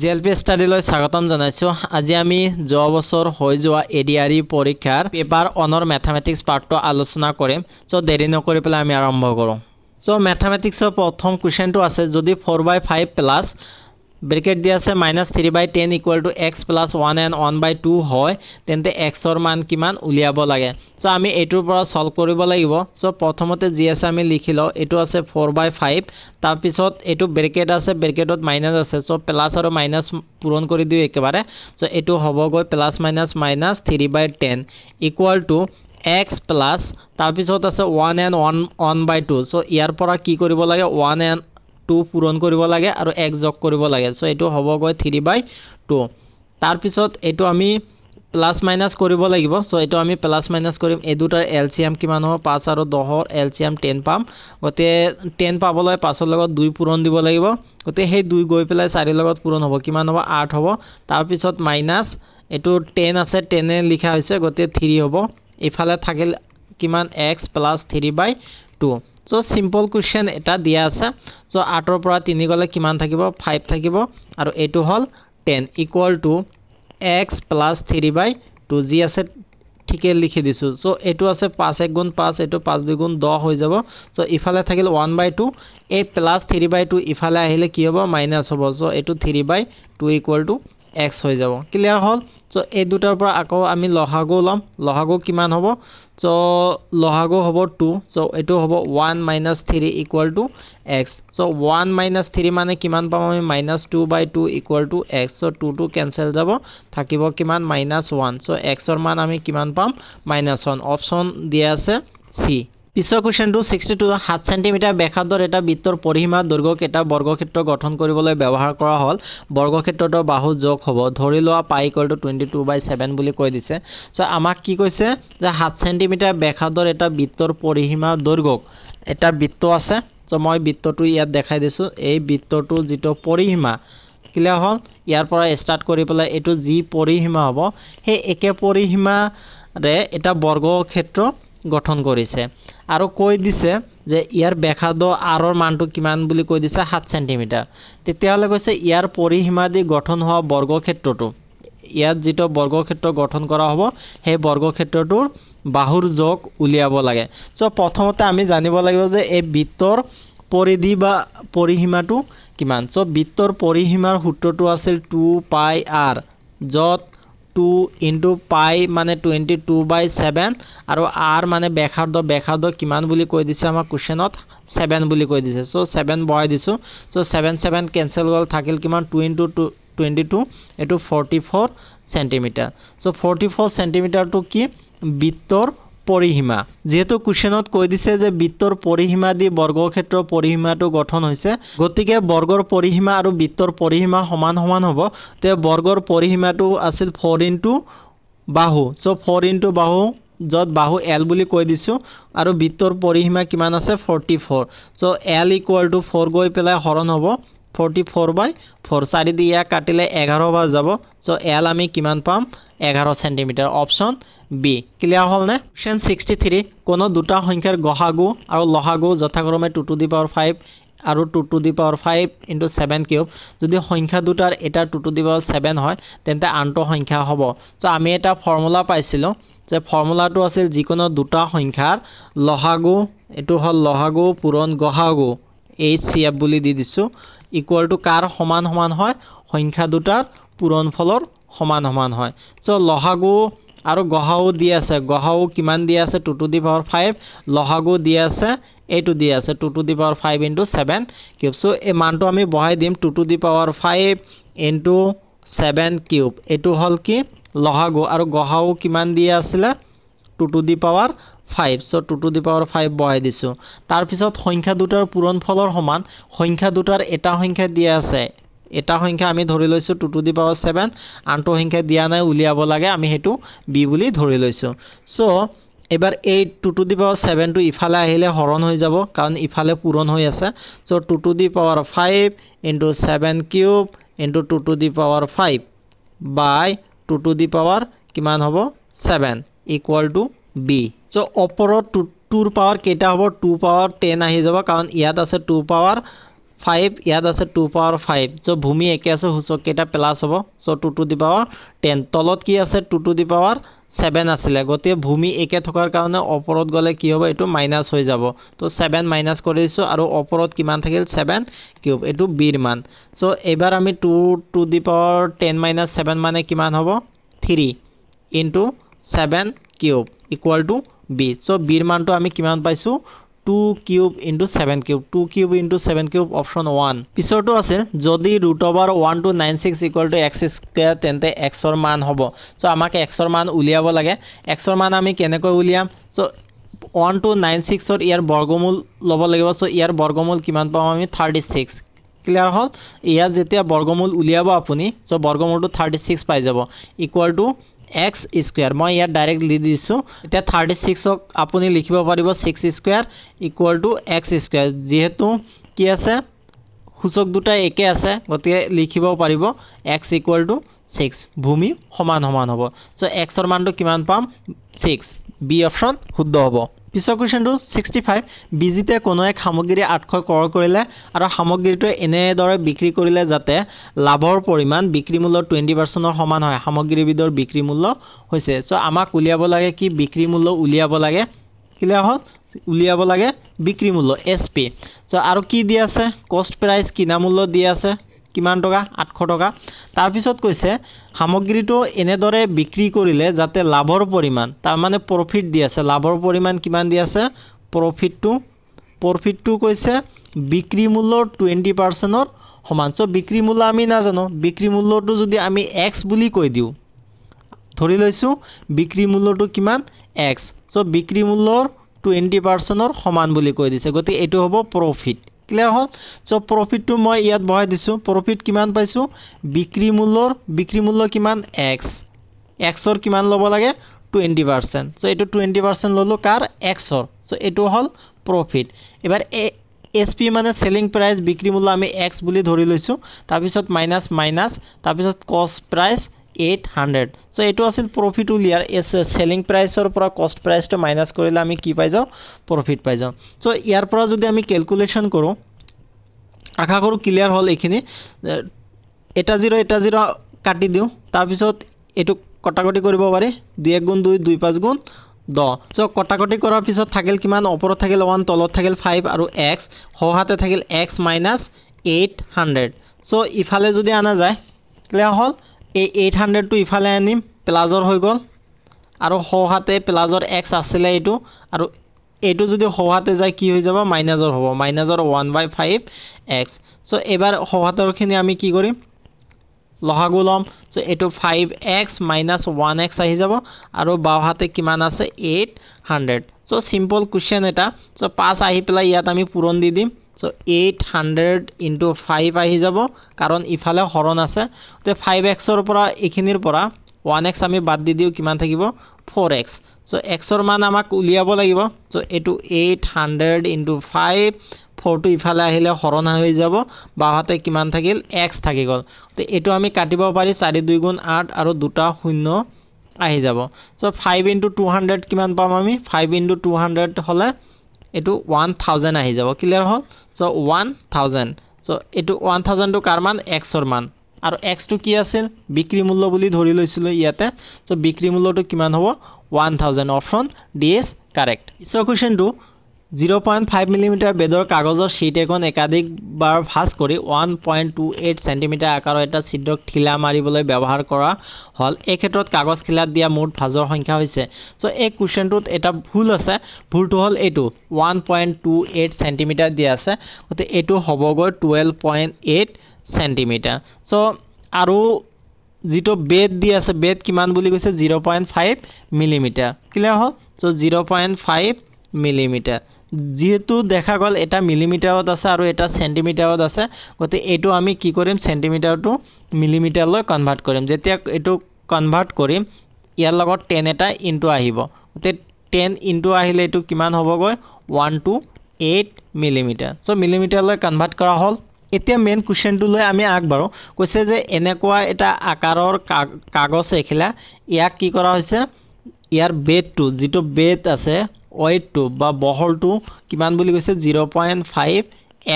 G L P ষ্টাডিলৈ স্বাগতম জনাইছোঁ আজি আমি যোৱা বছৰ হৈ যোৱা এডিয়াৰী পৰীক্ষাৰ পেপাৰ অনৰ মেথামেটিক্স পাৰ্টটো আলোচনা কৰিম চ' দেৰি নকৰি পেলাই আমি আৰম্ভ কৰোঁ চ' মেথামেটিক্সৰ প্ৰথম কুৱেশ্যনটো আছে যদি four by five plus bracket দিয়া আছে minus three by ten equal to x plus one and one by two হয় তেন্তে এক্সৰ মান কিমান উলিয়াব লাগে চ' আমি এইটোৰ পৰা ছল্ভ কৰিব লাগিব চ' প্ৰথমতে যি আছে আমি লিখি লওঁ এইটো আছে ফ'ৰ বাই ফাইভ তাৰপিছত এইটো ব্ৰেকেট আছে ব্ৰেকেটত মাইনাছ আছে চ' প্লাছ আৰু মাইনাছ পূৰণ কৰি দিওঁ একেবাৰে চ' এইটো হ'বগৈ plus minus minus three by ten equal to x plus তাৰপিছত আছে one and one one by two so' ইয়াৰ পৰা কি কৰিব লাগে ওৱান এণ্ড টু পূৰণ কৰিব লাগে আৰু এক যোগ কৰিব লাগে চ' এইটো হ'বগৈ থ্ৰী বাই টু তাৰপিছত এইটো আমি প্লাছ মাইনাছ কৰিব লাগিব চ' এইটো আমি প্লাছ মাইনাছ কৰিম এই দুটাৰ এল চি এম কিমান হ'ব পাঁচ আৰু দহৰ এল চি এম টেন পাম গতিকে টেন পাবলৈ পাঁচৰ লগত দুই পূৰণ দিব লাগিব গতিকে সেই দুই গৈ পেলাই চাৰিৰ লগত পূৰণ হ'ব কিমান হ'ব আঠ হ'ব তাৰপিছত মাইনাছ এইটো টেন আছে টেনে লিখা হৈছে গতিকে থ্ৰী হ'ব এইফালে থাকিল কিমান x plus three by two so' simple question এটা দিয়া আছে চ' আৰ্টৰ পৰা তিনি গ'লে কিমান থাকিব ফাইভ থাকিব আৰু এইটো হ'ল ten equal to x plus three by two যি আছে ঠিকে লিখি দিছোঁ চ' এইটো আছে পাঁচ এক গুণ পাঁচ এইটো পাঁচ দুই গুণ দহ হৈ যাব চ' ইফালে থাকিল ওৱান বাই টু এই প্লাছ থ্ৰী বাই টু ইফালে আহিলে কি হ'ব মাইনাছ হ'ব চ' এইটো three by two equal to x হৈ যাব ক্লিয়াৰ হ'ল চ' এই দুটাৰ পৰা আকৌ আমি লহাগু ল'ম লহাগু কিমান হ'ব চ' লহাগু হ'ব টু চ' এইটো হ'ব one minus three equal to x so' one minus three মানে কিমান পাম আমি minus two by two equal to x so' টুটো কেঞ্চেল যাব থাকিব কিমান মাইনাছ ওৱান চ' এক্সৰ মান আমি কিমান পাম মাইনাছ ওৱান অপশ্যন দিয়া আছে চি পিছৰ কুৱেশ্যনটো ছিক্সটি টু সাত চেণ্টিমিটাৰ ব্যাসাদৰ এটা বৃত্তৰ পৰিসীমা দৈৰ্ঘকেইটা বৰ্গক্ষেত্ৰ গঠন কৰিবলৈ ব্যৱহাৰ কৰা হ'ল বৰ্গক্ষেত্ৰটোৰ বাহু যোগ হ'ব ধৰি লোৱা পাইকলটো টুৱেণ্টি টু বাই ছেভেন বুলি কৈ দিছে চ' আমাক কি কৈছে যে সাত চেণ্টিমিটাৰ ব্যাসাদৰ এটা বৃত্তৰ পৰিসীমা দৈৰ্ঘক এটা বৃত্ত আছে চ' মই বৃত্তটো ইয়াত দেখাই দিছোঁ এই বৃত্তটো যিটো পৰিসীমা কেলৈ হ'ল ইয়াৰ পৰা ষ্টাৰ্ট কৰি পেলাই এইটো যি পৰিসীমা হ'ব সেই একে পৰিসীমাৰে এটা বৰ্গক্ষেত্ৰ গঠন কৰিছে আৰু কৈ দিছে যে ইয়াৰ ব্যাসাদ আঁৰৰ মানটো কিমান বুলি কৈ দিছে সাত চেণ্টিমিটাৰ তেতিয়াহ'লে কৈছে ইয়াৰ পৰিসীমা দি গঠন হোৱা বৰ্গক্ষেত্ৰটো ইয়াত যিটো বৰ্গক্ষেত্ৰ গঠন কৰা হ'ব সেই বৰ্গক্ষেত্ৰটোৰ বাহুৰ যোগ উলিয়াব লাগে চ' প্ৰথমতে আমি জানিব লাগিব যে এই বৃত্তৰ পৰিধি বা পৰিসীমাটো কিমান চ' বৃত্তৰ পৰিসীমাৰ সূত্ৰটো আছিল টু পাই আৰ য'ত টু ইনটু পাই মানে টুৱেণ্টি টু বাই ছেভেন আৰু আৰ মানে বেখাৰ্ধ বেখাৰ্ধ কিমান বুলি কৈ দিছে আমাৰ কুৱেশ্যনত ছেভেন বুলি কৈ দিছে চ' ছেভেন বহাই দিছোঁ চ' ছেভেন ছেভেন কেঞ্চেল গ'ল থাকিল কিমান two into two twenty two এইটো forty four centimetre so' forty four চেণ্টিমিটাৰটো কি বৃত্তৰ পৰিসীমা যিহেতু কুৱেশ্যনত কৈ দিছে যে বিত্তৰ পৰিসীমা দি বৰ্গক্ষেত্ৰৰ পৰিসীমাটো গঠন হৈছে গতিকে বৰ্গৰ পৰিসীমা আৰু বিত্তৰ পৰিসীমা সমান সমান হ'ব তে বৰ্গৰ পৰিসীমাটো আছিল ফ'ৰ ইনটু বাহু চ' ফ'ৰ ইনটু বাহু য'ত বাহু এল বুলি কৈ দিছোঁ আৰু বিত্তৰ পৰিসীমা কিমান আছে forty four so' L equal to four গৈ পেলাই হৰণ হ'ব ফৰ্টি ফ'ৰ বাই ফ'ৰ চাৰি দি ইয়াক কাটিলে এঘাৰ বাজ যাব চ' এল আমি কিমান পাম এঘাৰ চেণ্টিমিটাৰ অপশ্যন বি ক্লিয়াৰ হ'লনে অপশ্যন ছিক্সটি থ্ৰী কোনো দুটা সংখ্যাৰ গহাগু আৰু লহাগু যথাক্ৰমে two to the power five আৰু two to the power five into seven cube যদি সংখ্যা দুটাৰ এটা two to the power seven হয় তেন্তে আনটো সংখ্যা হ'ব চ' আমি এটা ফৰ্মুলা পাইছিলোঁ যে ফৰ্মুলাটো আছিল যিকোনো দুটা সংখ্যাৰ লহাগু এইটো হ'ল লহাগু পুৰণ গহাগু এইচ চি এফ বুলি দি দিছোঁ ইকুয়াল টু কার সমান সমান হয় সংখ্যা দুটার পূরণফলর সমান সমান হয় সো লহাগু আর গহাও দি আছে গহাও কিমান দি আছে two to the power five লহাগু দি আছে এইটো দি আছে two to the power five into seven cube so এই মানটো আমি বহাই দিম two to the power five into seven cube এইটো হল কি লহাগু আর গহাও কিমান দিয়ে আছিলে two to the power five so two to the power five বহাই দিছো তারপর সংখ্যা দুটার পূরণ ফলর সমান সংখ্যা দুটার এটা সংখ্যা দিয়ে আছে এটা সংখ্যা আমি ধরে লো two to the power seven আনটো সংখ্যা দিয়া নাই উলিয়াব লাগে আমি সেই বি বলে ধরে লো সো এবার এই two to the power seven two ইফালে আহিলে হরণ হয়ে যাব কারণ ইফালে পূরণ হয়ে আছে so two to the power five into seven cube into two to the power five by two to the power কিমান হব seven equal to B so' ওপৰত টু টুৰ পাৱাৰ কেইটা হ'ব টু পাৱাৰ টেন আহি যাব কাৰণ ইয়াত আছে টু পাৱাৰ ফাইভ ইয়াত আছে টু পাৱাৰ ফাইভ চ' ভূমি একে আছে সূচককেইটা প্লাছ হ'ব so' two to the power ten তলত কি আছে two to the power seven আছিলে গতিকে ভূমি একে থকাৰ কাৰণে ওপৰত গ'লে কি হ'ব এইটো মাইনাছ হৈ যাব তো ছেভেন মাইনাছ কৰি দিছোঁ আৰু ওপৰত কিমান থাকিল ছেভেন কিউব এইটো বিৰ মান চ' এইবাৰ আমি two to the power ten minus seven মানে কিমান হ'ব three into seven cube equal to B so' বিৰ মানটো আমি কিমান পাইছোঁ two cube into seven cube two cube into seven cube option one পিছৰটো আছিল যদি root over one two nine six equal to x square তেন্তে এক্সৰ মান হ'ব চ' আমাক এক্সৰ মান উলিয়াব লাগে এক্সৰ মান আমি কেনেকৈ উলিয়াম চ' ওৱান টু নাইন ছিক্সত ইয়াৰ বৰ্গমূল ল'ব লাগিব চ' ইয়াৰ বৰ্গমূল কিমান পাম আমি থাৰ্টি ছিক্স ক্লিয়াৰ হ'ল ইয়াত যেতিয়া বৰ্গমূল উলিয়াব আপুনি চ' বৰ্গমূলটো থাৰ্টি ছিক্স পাই যাব ইকুৱেল টু এক্স স্কুৱেৰ মই ইয়াত ডাইৰেক্ট লি দিছোঁ এতিয়া থাৰ্টি ছিক্সক আপুনি লিখিব পাৰিব six square equal to x square যিহেতু কি আছে সূচক দুটাই একে আছে গতিকে লিখিব পাৰিব এক্স ইকুৱেল টু ছিক্স ভূমি সমান সমান হ'ব চ' এক্সৰ মানটো কিমান পাম ছিক্স বি অপশ্যন শুদ্ধ হ'ব পিছৰ কুৱেশ্যনটো ছিক্সটি ফাইভ বিজিতে কোনো এক সামগ্ৰী আঠশ ক্ৰয় কৰিলে আৰু সামগ্ৰীটো এনেদৰে বিক্ৰী কৰিলে যাতে লাভৰ পৰিমাণ বিক্ৰী মূল্য টুৱেণ্টি পাৰ্চেণ্টৰ সমান হয় সামগ্ৰীবিধৰ বিক্ৰী মূল্য হৈছে চ' আমাক উলিয়াব লাগে কি বিক্ৰী মূল্য উলিয়াব লাগে কেলিয়া হ'ল উলিয়াব লাগে বিক্ৰী মূল্য এছ পি চ' আৰু কি দি আছে কষ্ট প্ৰাইচ কিনা মূল্য দি আছে কিমান টকা আঠশ টকা তাৰপিছত কৈছে সামগ্ৰীটো এনেদৰে বিক্ৰী কৰিলে যাতে লাভৰ পৰিমাণ তাৰমানে প্ৰফিট দি আছে লাভৰ পৰিমাণ কিমান দি আছে প্ৰফিটটো প্ৰফিটটো কৈছে বিক্ৰী মূল্যৰ টুৱেণ্টি পাৰ্চেণ্টৰ সমান চ' বিক্ৰী মূল্য আমি নাজানো বিক্ৰী মূল্যটো যদি আমি এক্স বুলি কৈ দিওঁ ধৰি লৈছোঁ বিক্ৰী মূল্যটো কিমান এক্স চ' বিক্ৰী মূল্যৰ টুৱেণ্টি পাৰ্চেণ্টৰ সমান বুলি কৈ দিছে গতিকে এইটো হ'ব প্ৰফিট ক্লিয়াৰ হ'ল চ' প্ৰফিটটো মই ইয়াত বহাই দিছোঁ প্ৰফিট কিমান পাইছোঁ বিক্ৰী মূল্যৰ বিক্ৰী মূল্য কিমান এক্স এক্সৰ কিমান ল'ব লাগে টুৱেণ্টি পাৰ্চেণ্ট চ' এইটো টুৱেণ্টি পাৰ্চেণ্ট ল'লোঁ কাৰ এক্সৰ চ' এইটো হ'ল প্ৰফিট এইবাৰ এচ পি মানে চেলিং প্ৰাইচ বিক্ৰী মূল্য আমি এক্স বুলি ধৰি লৈছোঁ তাৰপিছত মাইনাছ মাইনাছ তাৰপিছত কষ্ট প্ৰাইচ এইট হাণ্ড্ৰেড চ' এইটো আছিল প্ৰফিট উলিয়াৰ এই চেলিং প্ৰাইচৰ পৰা কষ্ট প্ৰাইচটো মাইনাছ কৰিলে আমি কি পাই যাওঁ প্ৰফিট পাই যাওঁ চ' ইয়াৰ পৰা যদি আমি কেলকুলেশ্যন কৰোঁ আশা কৰোঁ ক্লিয়াৰ হ'ল এইখিনি এটা জিৰ' এটা জিৰ' কাটি দিওঁ তাৰপিছত এইটো কটাকটি কৰিব পাৰি দুই এক গুণ দুই দুই পাঁচ গুণ দহ চ' কটাকটি কৰাৰ পিছত থাকিল কিমান ওপৰত থাকিল ওৱান তলত থাকিল ফাইভ আৰু এক্স সহাতে থাকিল x minus eight hundred so' ইফালে যদি অনা যায় ক্লিয়াৰ হ'ল এই এইট হাণ্ড্ৰেডটো ইফালে আনিম প্লাজৰ হৈ গ'ল আৰু সৰহাতে প্লাজৰ এক্স আছিলে এইটো আৰু এইটো যদি সৰহাতে যায় কি হৈ যাব মাইনাজৰ হ'ব মাইনাজৰ one by five x so' এইবাৰ সৰহাতৰখিনি আমি কি কৰিম লহাগু ল'ম চ' এইটো five x minus one x আহি যাব আৰু বাওঁহাতে কিমান আছে eight hundred so' simple question এটা চ' পাঁচ আহি পেলাই ইয়াত আমি পূৰণ দি দিম so' eight hundred into five আহি যাব কাৰণ ইফালে হৰণ আছে তো ফাইভ এক্সৰ পৰা এইখিনিৰ পৰা ওৱান এক্স আমি বাদ দি দিওঁ কিমান থাকিব ফ'ৰ এক্স চ' এক্সৰ মান আমাক উলিয়াব লাগিব চ' এইটো এইট হাণ্ড্ৰেড ইণ্টু ফাইভ ফ'ৰটো ইফালে আহিলে হৰণ হৈ যাব বাহঁতে কিমান থাকিল এক্স থাকি গ'ল তো এইটো আমি কাটিব পাৰি চাৰি দুই গুণ আঠ আৰু দুটা শূন্য আহি যাব so' five into two hundred কিমান পাম আমি ফাইভ ইণ্টু টু হাণ্ড্ৰেড হ'লে এইটো ওৱান থাউজেণ্ড আহি যাব ক্লিয়াৰ হ'ল সো ওয়ান থাউজেণ্ড সো এই ওয়ান থাউজেণ্ড কার মান এক্সর মান আর এক্স কি আছে বিক্রি মূল্য বলে ধরে লো ইয়াতে সো বিক্রি মূল্যটা কি হব one thousand option D is correct is question zero' point five millimetre বেদৰ কাগজৰ শ্বীট এখন একাধিকবাৰ ভাঁজ কৰি one point two eight centimetre আকাৰৰ এটা ছিদ্ৰক ঠিলা মাৰিবলৈ ব্যৱহাৰ কৰা হ'ল এই ক্ষেত্ৰত কাগজ খিলাত দিয়া মুঠ ভাঁজৰ সংখ্যা হৈছে চ' এই কুৱেশ্যনটোত এটা ভুল আছে ভুলটো হ'ল এইটো one point two eight centimetre দিয়া আছে গতিকে এইটো হ'বগৈ twelve point eight centimetre so' আৰু যিটো বেদ দি আছে বেদ কিমান বুলি কৈছে জিৰ' পইণ্ট ফাইভ মিলিমিটাৰ কেলে হ'ল so' zero' point five millimetre যিহেতু দেখা গ'ল এটা মিলিমিটাৰত আছে আৰু এটা চেণ্টিমিটাৰত আছে গতিকে এইটো আমি কি কৰিম চেণ্টিমিটাৰটো মিলিমিটাৰলৈ কনভাৰ্ট কৰিম যেতিয়া এইটো কনভাৰ্ট কৰিম ইয়াৰ লগত টেন এটা ইণ্টু আহিব গতিকে টেন ইণ্টু আহিলে এইটো কিমান হ'বগৈ one two eight millimetre so' মিলিমিটাৰলৈ কনভাৰ্ট কৰা হ'ল এতিয়া মেইন কুৱেশ্যনটোলৈ আমি আগবাঢ়োঁ কৈছে যে এনেকুৱা এটা আকাৰৰ কাগজ এখিলা ইয়াক কি কৰা হৈছে ইয়াৰ বেটটো যিটো বেট আছে ৱেইটটো বা বহলটো কিমান বুলি কৈছে zero' point five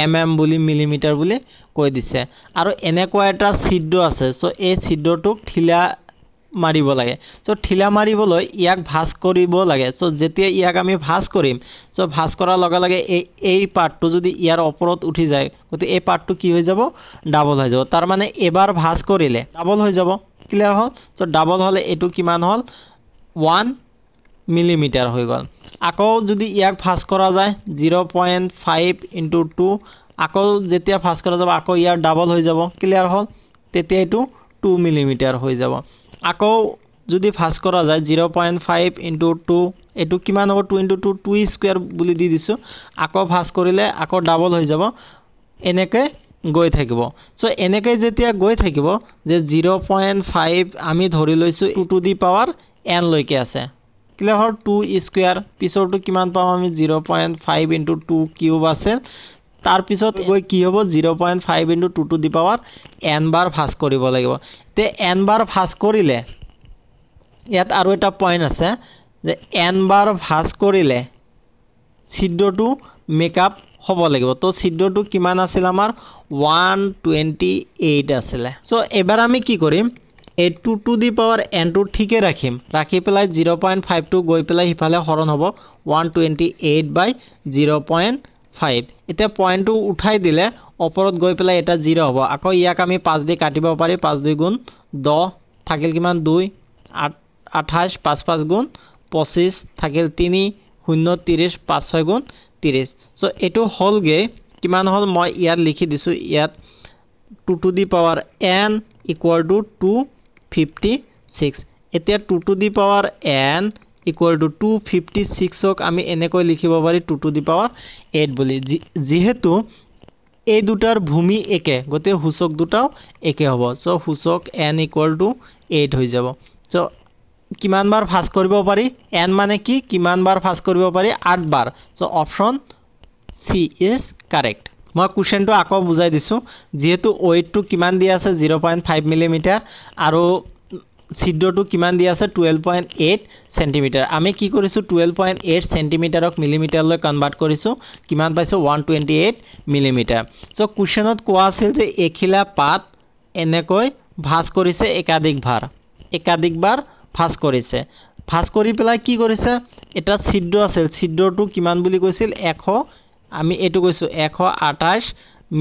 M M বুলি মিলিমিটাৰ বুলি কৈ দিছে আৰু এনেকুৱা এটা ছিদ্ৰ আছে চ' এই ছিদ্ৰটোক ঠিলা মাৰিব লাগে চ' ঠিলা মাৰিবলৈ ইয়াক ভাঁজ কৰিব লাগে চ' যেতিয়া ইয়াক আমি ভাঁজ কৰিম চ' ভাঁজ কৰাৰ লগে লগে এই এই পাৰ্টটো যদি ইয়াৰ ওপৰত উঠি যায় গতিকে এই পাৰ্টটো কি হৈ যাব ডাবল হৈ যাব তাৰমানে এবাৰ ভাঁজ কৰিলে ডাবল হৈ যাব ক্লিয়াৰ হ'ল চ' ডাবল হ'লে এইটো কিমান হ'ল ওৱান মিলিমিটাৰ হৈ গ'ল আকৌ যদি ইয়াক ফাচ কৰা যায় zero' point five into two আকৌ যেতিয়া ফাচ কৰা যাব আকৌ ইয়াৰ ডাবল হৈ যাব ক্লিয়াৰ হ'ল তেতিয়া এইটো টু মিলিমিটাৰ হৈ যাব আকৌ যদি ফাচ কৰা যায় zero' point five into two এইটো কিমান হ'ব two into two two square বুলি দি দিছোঁ আকৌ ফাচ কৰিলে আকৌ ডাবল হৈ যাব এনেকৈ গৈ থাকিব চ' এনেকৈ যেতিয়া গৈ থাকিব যে জিৰ' পইণ্ট ফাইভ আমি ধৰি লৈছোঁ টু দি পাৱাৰ এনলৈকে আছে কিলোহৰ টু স্কুৱেৰ পিছৰটো কিমান পাম আমি zero' point five into two cube আছে তাৰপিছত গৈ কি হ'ব zero' point five into two to the power n বাৰ ফাচ কৰিব লাগিব এতিয়া এন বাৰ ফাচ কৰিলে ইয়াত আৰু এটা পইণ্ট আছে যে এন বাৰ ফাচ কৰিলে ছিদ্ৰটো মেকআপ হ'ব লাগিব তো ছিদ্ৰটো কিমান আছিল আমাৰ ওৱান টুৱেণ্টি এইট আছিলে চ' এইবাৰ আমি কি কৰিম এইটটো টু দি পাৱাৰ এনটো ঠিকে ৰাখিম ৰাখি পেলাই জিৰ' পইণ্ট ফাইভ টু গৈ পেলাই সিফালে হৰণ হ'ব one twenty eight by zero' point five এতিয়া পইণ্টটো উঠাই দিলে ওপৰত গৈ পেলাই এটা জিৰ' হ'ব আকৌ ইয়াক আমি পাঁচ দি কাটিব পাৰি পাঁচ দুই গুণ দহ থাকিল কিমান দুই আঠ আঠাইছ পাঁচ পাঁচ গুণ পঁচিছ থাকিল তিনি শূন্য ত্ৰিছ পাঁচ ছয় গুণ ত্ৰিছ চ' এইটো হ'লগৈ কিমান হ'ল মই ইয়াত লিখি দিছোঁ ইয়াত two to the power N equal to two fifty six এতিয়া two to the power N equal to two fifty ছিক্সক আমি এনেকৈ লিখিব পাৰি two to the power eight বুলি যি যিহেতু এই দুটাৰ ভূমি একে গোটেই সূচক দুটাও একে হ'ব চ' সূচক এন ইকুৱেল টু এইট হৈ যাব চ' কিমানবাৰ ফাষ্ট কৰিব পাৰি এন মানে কি কিমানবাৰ ফাষ্ট কৰিব পাৰি আঠবাৰ so' option C is correct মই কুৱেশ্যনটো আকৌ বুজাই দিছোঁ যিহেতু ৱেইটটো কিমান দিয়া আছে জিৰ' পইণ্ট ফাইভ মিলিমিটাৰ আৰু ছিদ্ৰটো কিমান দিয়া আছে টুৱেল্ভ পইণ্ট এইট চেণ্টিমিটাৰ আমি কি কৰিছোঁ টুৱেল্ভ পইণ্ট এইট চেণ্টিমিটাৰক মিলিমিটাৰলৈ কনভাৰ্ট কৰিছোঁ কিমান পাইছোঁ one twenty eight millimetre so' কুৱেশ্যনত কোৱা আছিল যে এখিলা পাত এনেকৈ ভাজ কৰিছে একাধিকবাৰ একাধিকবাৰ ভাজ কৰিছে ভাজ কৰি পেলাই কি কৰিছে এটা ছিদ্ৰ আছিল ছিদ্ৰটো কিমান বুলি কৈছিল এশ আমি এইটো কৈছোঁ এশ আঠাইছ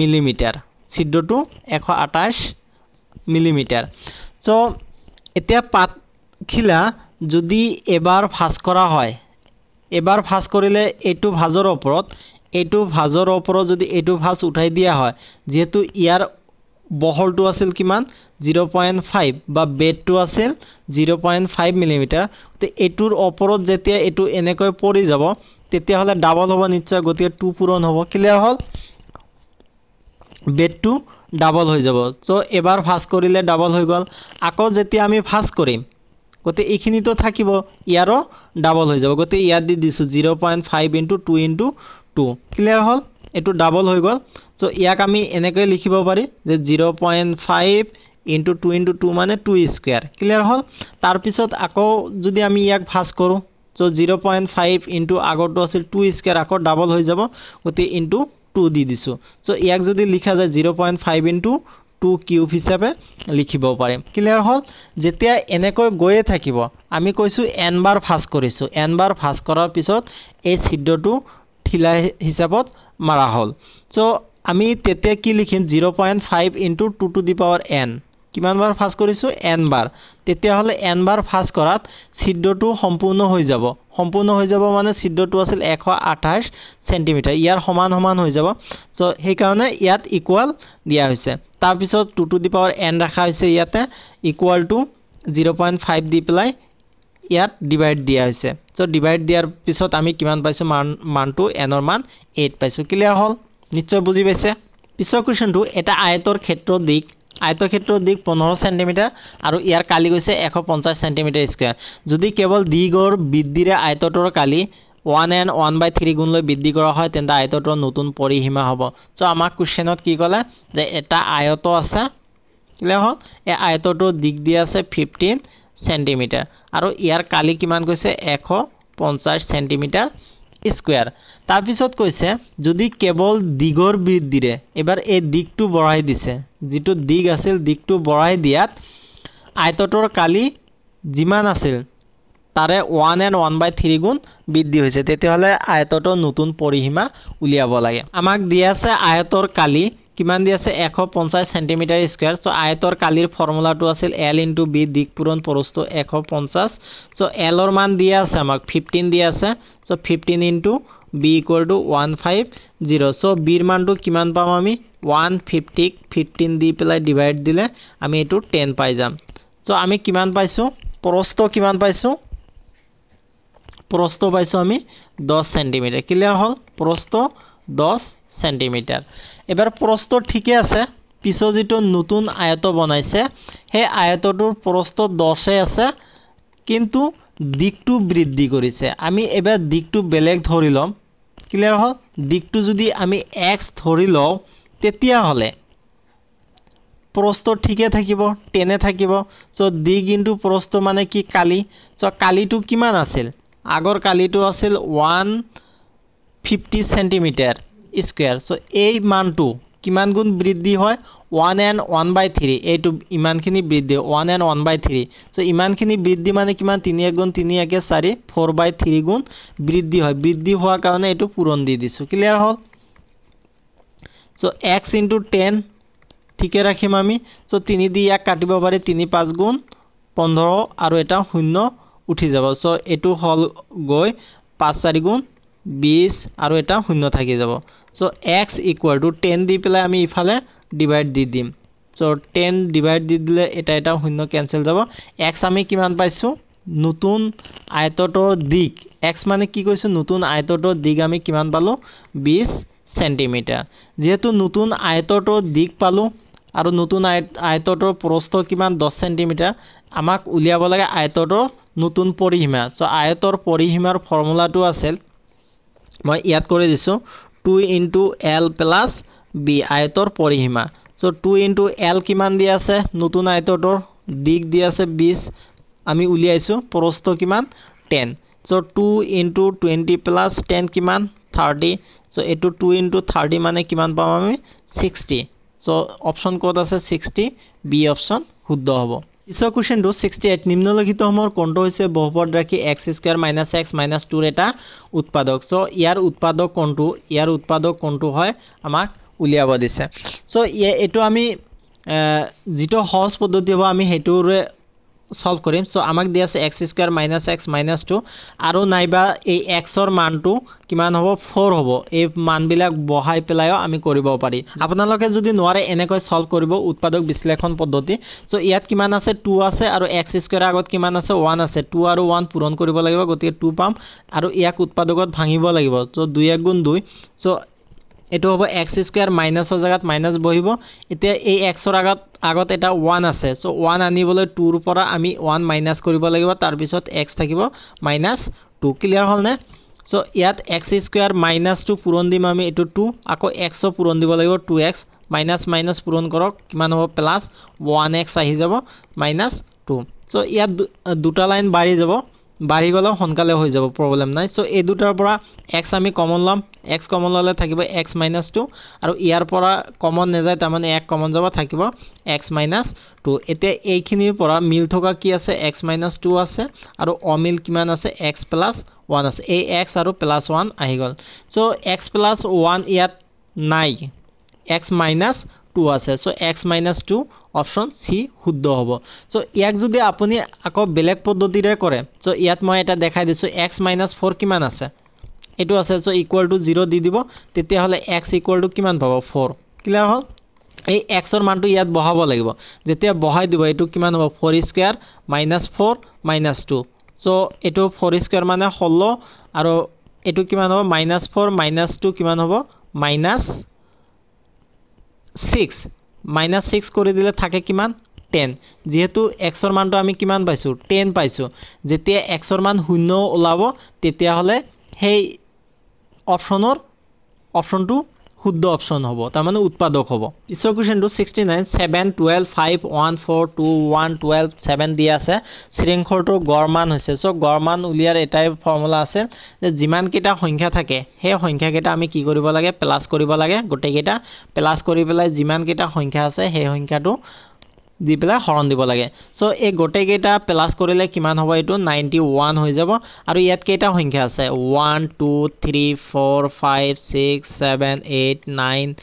মিলিমিটাৰ ছিদ্ৰটো এশ আঠাইছ মিলিমিটাৰ চ' এতিয়া পাতখিলা যদি এবাৰ ভাজ কৰা হয় এবাৰ ভাজ কৰিলে এইটো ভাজৰ ওপৰত এইটো ভাজৰ ওপৰত যদি এইটো ভাজ উঠাই দিয়া হয় যিহেতু ইয়াৰ বহলটো আছিল কিমান জিৰ' পইণ্ট ফাইভ বা বেডটো আছিল জিৰ' পইণ্ট ফাইভ মিলিমিটাৰ গতিকে এইটোৰ ওপৰত যেতিয়া এইটো এনেকৈ পৰি যাব তেতিয়া হলে ডাবল হ'ব নিশ্চয় গতিকে টু পূৰণ হ'ব ক্লিয়াৰ হ'ল বেটটো ডাবল হৈ যাব চ' এবাৰ ফাষ্ট কৰিলে ডাবল হৈ গ'ল আকৌ যেতিয়া আমি ফাষ্ট কৰিম গতিকে এইখিনিতো থাকিব ইয়াৰো ডাবল হৈ যাব গতিকে ইয়াত দি দিছোঁ zero' point five into two into two clear হ'ল এইটো ডাবল হৈ গ'ল চ' ইয়াক আমি এনেকৈ লিখিব পাৰি যে zero' point five into two into two মানে টু স্কুৱেৰ ক্লিয়াৰ হ'ল তাৰপিছত আকৌ যদি আমি ইয়াক ফাষ্ট কৰোঁ so zero point five into আগরটা আছে টু স্কোয়ার আকর ডাবল হয়ে যাব গতি ইন্টু টু দিছো সো ইয়াক যদি লিখা যায় zero point five into two cube হিসাবে লিখব পারে ক্লিয়ার হল যেতিয়া এনেক গিয়ে থাকিব আমি কইছো এন বার ফাঁস করেছো এন বার ফাঁস করার পিছত এই ছিদ্রটু ঠিলা হিসাবত মারা হল সো আমি তেতিয়া কি লিখিম zero point five into two to the power n কিমান বাৰ ফাস্ট কৰিছোঁ এন বাৰ তেতিয়া হলে এন বাৰ ফাস্ট কৰাত ছিদ্ৰটো সম্পূৰ্ণ হৈ যাব সম্পূৰ্ণ হৈ যাব মানে ছিদ্ৰটো আছিল এশ আঠাইছ চেণ্টিমিটাৰ ইয়াৰ সমান সমান হৈ যাব চ' সেইকাৰণে ইয়াত ইকুৱেল দিয়া হৈছে তাৰপিছত two to the power n ৰাখা হৈছে ইয়াতে equal to zero' point five দি পেলাই ইয়াত ডিভাইড দিয়া হৈছে চ' ডিভাইড দিয়াৰ পিছত আমি কিমান পাইছোঁ মান মানটো এনৰ মান এইট পাইছোঁ ক্লিয়াৰ হ'ল নিশ্চয় বুজি পাইছে পিছৰ কুৱেশ্যনটো এটা আয়তৰ ক্ষেত্ৰ দিশ আয়তক্ষেত্ৰৰ দিশ পোন্ধৰ চেণ্টিমিটাৰ আৰু ইয়াৰ কালি গৈছে এশ পঞ্চাছ চেণ্টিমিটাৰ স্কুৱেৰ যদি কেৱল দিগৰ বৃদ্ধিৰে আয়তটোৰ কালি one and one by three গুণলৈ বৃদ্ধি কৰা হয় তেন্তে আয়তটোৰ নতুন পৰিসীমা হ'ব চ' আমাক কুৱেশ্যনত কি ক'লে যে এটা আয়ত আছে কেলেই হ'ল এই আয়তটোৰ দিগ দি আছে ফিফটিন চেণ্টিমিটাৰ আৰু ইয়াৰ কালি কিমান গৈছে এশ পঞ্চাছ চেণ্টিমিটাৰ স্কুয়ার তারপিছত কৈছে যদি কেবল দিগর বৃদ্ধিরে এবার এই দিকটু বড়াই দিছে যেটো দিক আছিল দিকটু বড়াই দিয়াত আয়তটর কালি যিমান আছিল তারে one and one by three গুণ বৃদ্ধি হয়েছে তেতিয়াহলে আয়তটর নতুন পরিসীমা উলিয়াব লাগে আমাক দিয়ে আছে আয়তর কালি কিমান দি আছে এশ পঞ্চাছ চেণ্টিমিটাৰ স্কুৱেৰ চ' আয়তৰ কালিৰ ফৰ্মুলাটো আছিল এল ইনটু বি দিগ পূৰণ পৰস্ত এশ পঞ্চাছ চ' এলৰ মান দিয়ে আছে আমাক ফিফটিন দিয়ে আছে so' fifteen into b equal to one five zero' so' বিৰ মানটো কিমান পাম আমি ওৱান ফিফটিক ফিফটিন দি পেলাই ডিভাইড দিলে আমি এইটো টেন পাই যাম চ' আমি কিমান পাইছোঁ পৰস্ত কিমান পাইছোঁ প্ৰস্ত পাইছোঁ আমি দহ চেণ্টিমিটাৰ ক্লিয়াৰ হ'ল প্ৰস্ত দহ চেণ্টিমিটাৰ এবাৰ প্ৰস্থ ঠিকে আছে পিছৰ যিটো নতুন আয়ত বনাইছে সেই আয়তটোৰ প্ৰস্থ দহে আছে কিন্তু দিশটো বৃদ্ধি কৰিছে আমি এবাৰ দিশটো বেলেগ ধৰি ল'ম ক্লিয়াৰ হ'ল দিশটো যদি আমি এক্স ধৰি লওঁ তেতিয়াহ'লে প্ৰস্থ ঠিকে থাকিব টেনে থাকিব চ' দি কিন্তু প্ৰস্থ মানে কি কালি চ' কালিটো কিমান আছিল আগৰ কালিটো আছিল one fifty centimetre square so এই মানট কিমান গুণ বৃদ্ধি হয় one and one by three এই ইমানখিনি বৃদ্ধি one and one by three so ইমানখিনি বৃদ্ধি মানে কি তিন এক গুণ তিন একে চারি ফোর বাই থ্রি গুণ বৃদ্ধি হয় বৃদ্ধি হওয়ার কারণে এই পূরণ দিয়ে দিছো ক্লিয়ার হল সো এক্স ইন্টু টেন ঠিকই রাখিম আমি সো তিন দিয়ে এক কাটব পারি তিন পাঁচ গুণ পনেরো আর এটা শূন্য উঠি যাব সো এই হল গই পাঁচ চারি গুণ বিশ আর এটা শূন্য থাকি যাব so x equal to ten দি পেলাই আমি ইফালে ডিভাইড দি দিম সো টেন ডিভাইড দি দিলে এটা এটা শূন্য কেনচেল যাব এক্স আমি কিমান পাইছোঁ নতুন আয়তটৰ দিক এক্স মানে কি কৈছোঁ নতুন আয়তটৰ দিক আমি কিমান পালোঁ বিছ চেণ্টিমিটাৰ যিহেতু নতুন আয়তটৰ দিক পালোঁ আৰু নতুন আয় আয়তৰ প্ৰস্থ কিমান দহ চেণ্টিমিটাৰ আমাক উলিয়াব লাগে আয়তটৰ নতুন পৰিসীমা চ' আয়তৰ পৰিসীমাৰ ফৰ্মুলাটো আছিল মই ইয়াত কৰি দিছোঁ two into l plus b আয়তৰ পৰিসীমা চ' টু ইণ্টু এল কিমান দি আছে নতুন আয়তটোৰ দিগ দি আছে বিছ আমি উলিয়াইছোঁ প্ৰস্ত কিমান ten so' two into twenty plus ten কিমান থাৰ্টি চ' এইটো টু ইণ্টু থাৰ্টি মানে কিমান পাম আমি ছিক্সটি চ' অপশ্যন ক'ত আছে ছিক্সটি বি অপশ্যন শুদ্ধ হ'ব পিছৰ কুৱেশ্যনটো ছিক্সটি এইট নিম্নলিখিতসমূহৰ কোণটো হৈছে বহুপদ ৰাখি x square minus x minus টুৰ এটা উৎপাদক চ' ইয়াৰ উৎপাদক কোণটো ইয়াৰ উৎপাদক কোণটো হয় আমাক উলিয়াব দিছে চ' এইটো আমি যিটো সহজ পদ্ধতি হ'ব আমি সেইটোৰে সল্ভ করম সো আমাক দিয়ে আছে x square minus x minus two আর নাইবা এই এক্সর মানট কি হব ফোর হব এই মানবিল বহাই পেলায়ও আমি করব পারি আপনাদের যদি নয় এনে সল্ভ করব উৎপাদক বিশ্লেষণ পদ্ধতি সো ইয়াত কি আছে টু আছে আর এক্স স্কয়ার আগত কি আছে ওয়ান আছে টু আর ওয়ান পূরণ করবো গতি টু পাম আর ইয়াক উৎপাদকত ভাঙিব লাগিব সো দুই এক গুণ দুই সো এই হব এক্স স্কয়ার মাইনাসর জায়গা মাইনাস বহিব এতিয়া এই এক্সর আগত আগত এটা ওৱান আছে চ' ওৱান আনিবলৈ টুৰ পৰা আমি ওৱান মাইনাছ কৰিব লাগিব তাৰপিছত এক্স থাকিব মাইনাছ টু ক্লিয়াৰ হ'লনে চ' ইয়াত এক্স স্কুৱেৰ মাইনাছ টু পূৰণ দিম আমি এইটো টু আকৌ এক্সো পূৰণ দিব লাগিব টু এক্স মাইনাছ মাইনাছ পূৰণ কৰক কিমান হ'ব প্লাছ ওৱান এক্স আহি যাব মাইনাছ টু চ' ইয়াত দুটা লাইন বাঢ়ি যাব বাঢ়ি গ'লেও সোনকালে হৈ যাব প্ৰব্লেম নাই চ' এই দুটাৰ পৰা এক্স আমি কমন ল'ম এক্স কমন ল'লে থাকিব এক্স মাইনাছ টু আৰু ইয়াৰ পৰা কমন নাযায় তাৰমানে এক কমন যাব থাকিব এক্স মাইনাছ টু এতিয়া এইখিনিৰ পৰা মিল থকা কি আছে এক্স মাইনাছ টু আছে আৰু অমিল কিমান আছে এক্স প্লাছ ওৱান আছে এই এক্স আৰু প্লাছ ওৱান আহি গ'ল চ' এক্স প্লাছ ওৱান ইয়াত নাই এক্স মাইনাছ টু আছে so' x minus two option c শুদ্ধ হ'ব চ' ইয়াক যদি আপুনি আকৌ বেলেগ পদ্ধতিৰে কৰে চ' ইয়াত মই এটা দেখাই দিছোঁ এক্স মাইনাছ ফ'ৰ কিমান আছে এইটো আছে চ' ইকুৱেল টু জিৰ' দি দিব তেতিয়াহ'লে এক্স ইকুৱেল টু কিমান পাব ফ'ৰ ক্লিয়াৰ হ'ল এই এক্সৰ মানটো ইয়াত বঢ়াব লাগিব যেতিয়া বঢ়াই দিব এইটো কিমান হ'ব four square minus four minus two so' এইটো ফ'ৰ স্কুৱেৰ মানে ষোল্ল আৰু এইটো কিমান হ'ব মাইনাছ ফ'ৰ মাইনাছ টু কিমান হ'ব মাইনাছ ছিক্স মাইনাস ছিক্স করে দিলে থাকে কিমান টেন যেহেতু এক্সর মান আমি কিমান পাইছো টেন পাইছো যেতিয়া এক্সর মান শূন্য ওলাব তেতিয়া হলে সেই অপশনের অপশনটু শুদ্ধ অপশ্যন হ'ব তাৰমানে উৎপাদক হ'ব পিছৰ কুৱেশ্যনটো sixty nine seven twelve five one four two one twelve seven দি আছে শৃংখলটোৰ গড় হৈছে চ' গড় উলিয়াৰ এটাই ফৰ্মুলা আছে যে যিমানকেইটা সংখ্যা থাকে সেই সংখ্যাকেইটা আমি কি কৰিব লাগে প্লাছ কৰিব লাগে গোটেইকেইটা প্লাছ কৰি পেলাই যিমানকেইটা সংখ্যা আছে সেই সংখ্যাটো দি পেলাই হৰণ দিব লাগে চ' এই গোটেইকেইটা প্লাছ কৰিলে কিমান হ'ব এইটো নাইণ্টি ওৱান হৈ যাব আৰু ইয়াত কেইটা সংখ্যা আছে one two three four five six seven eight nine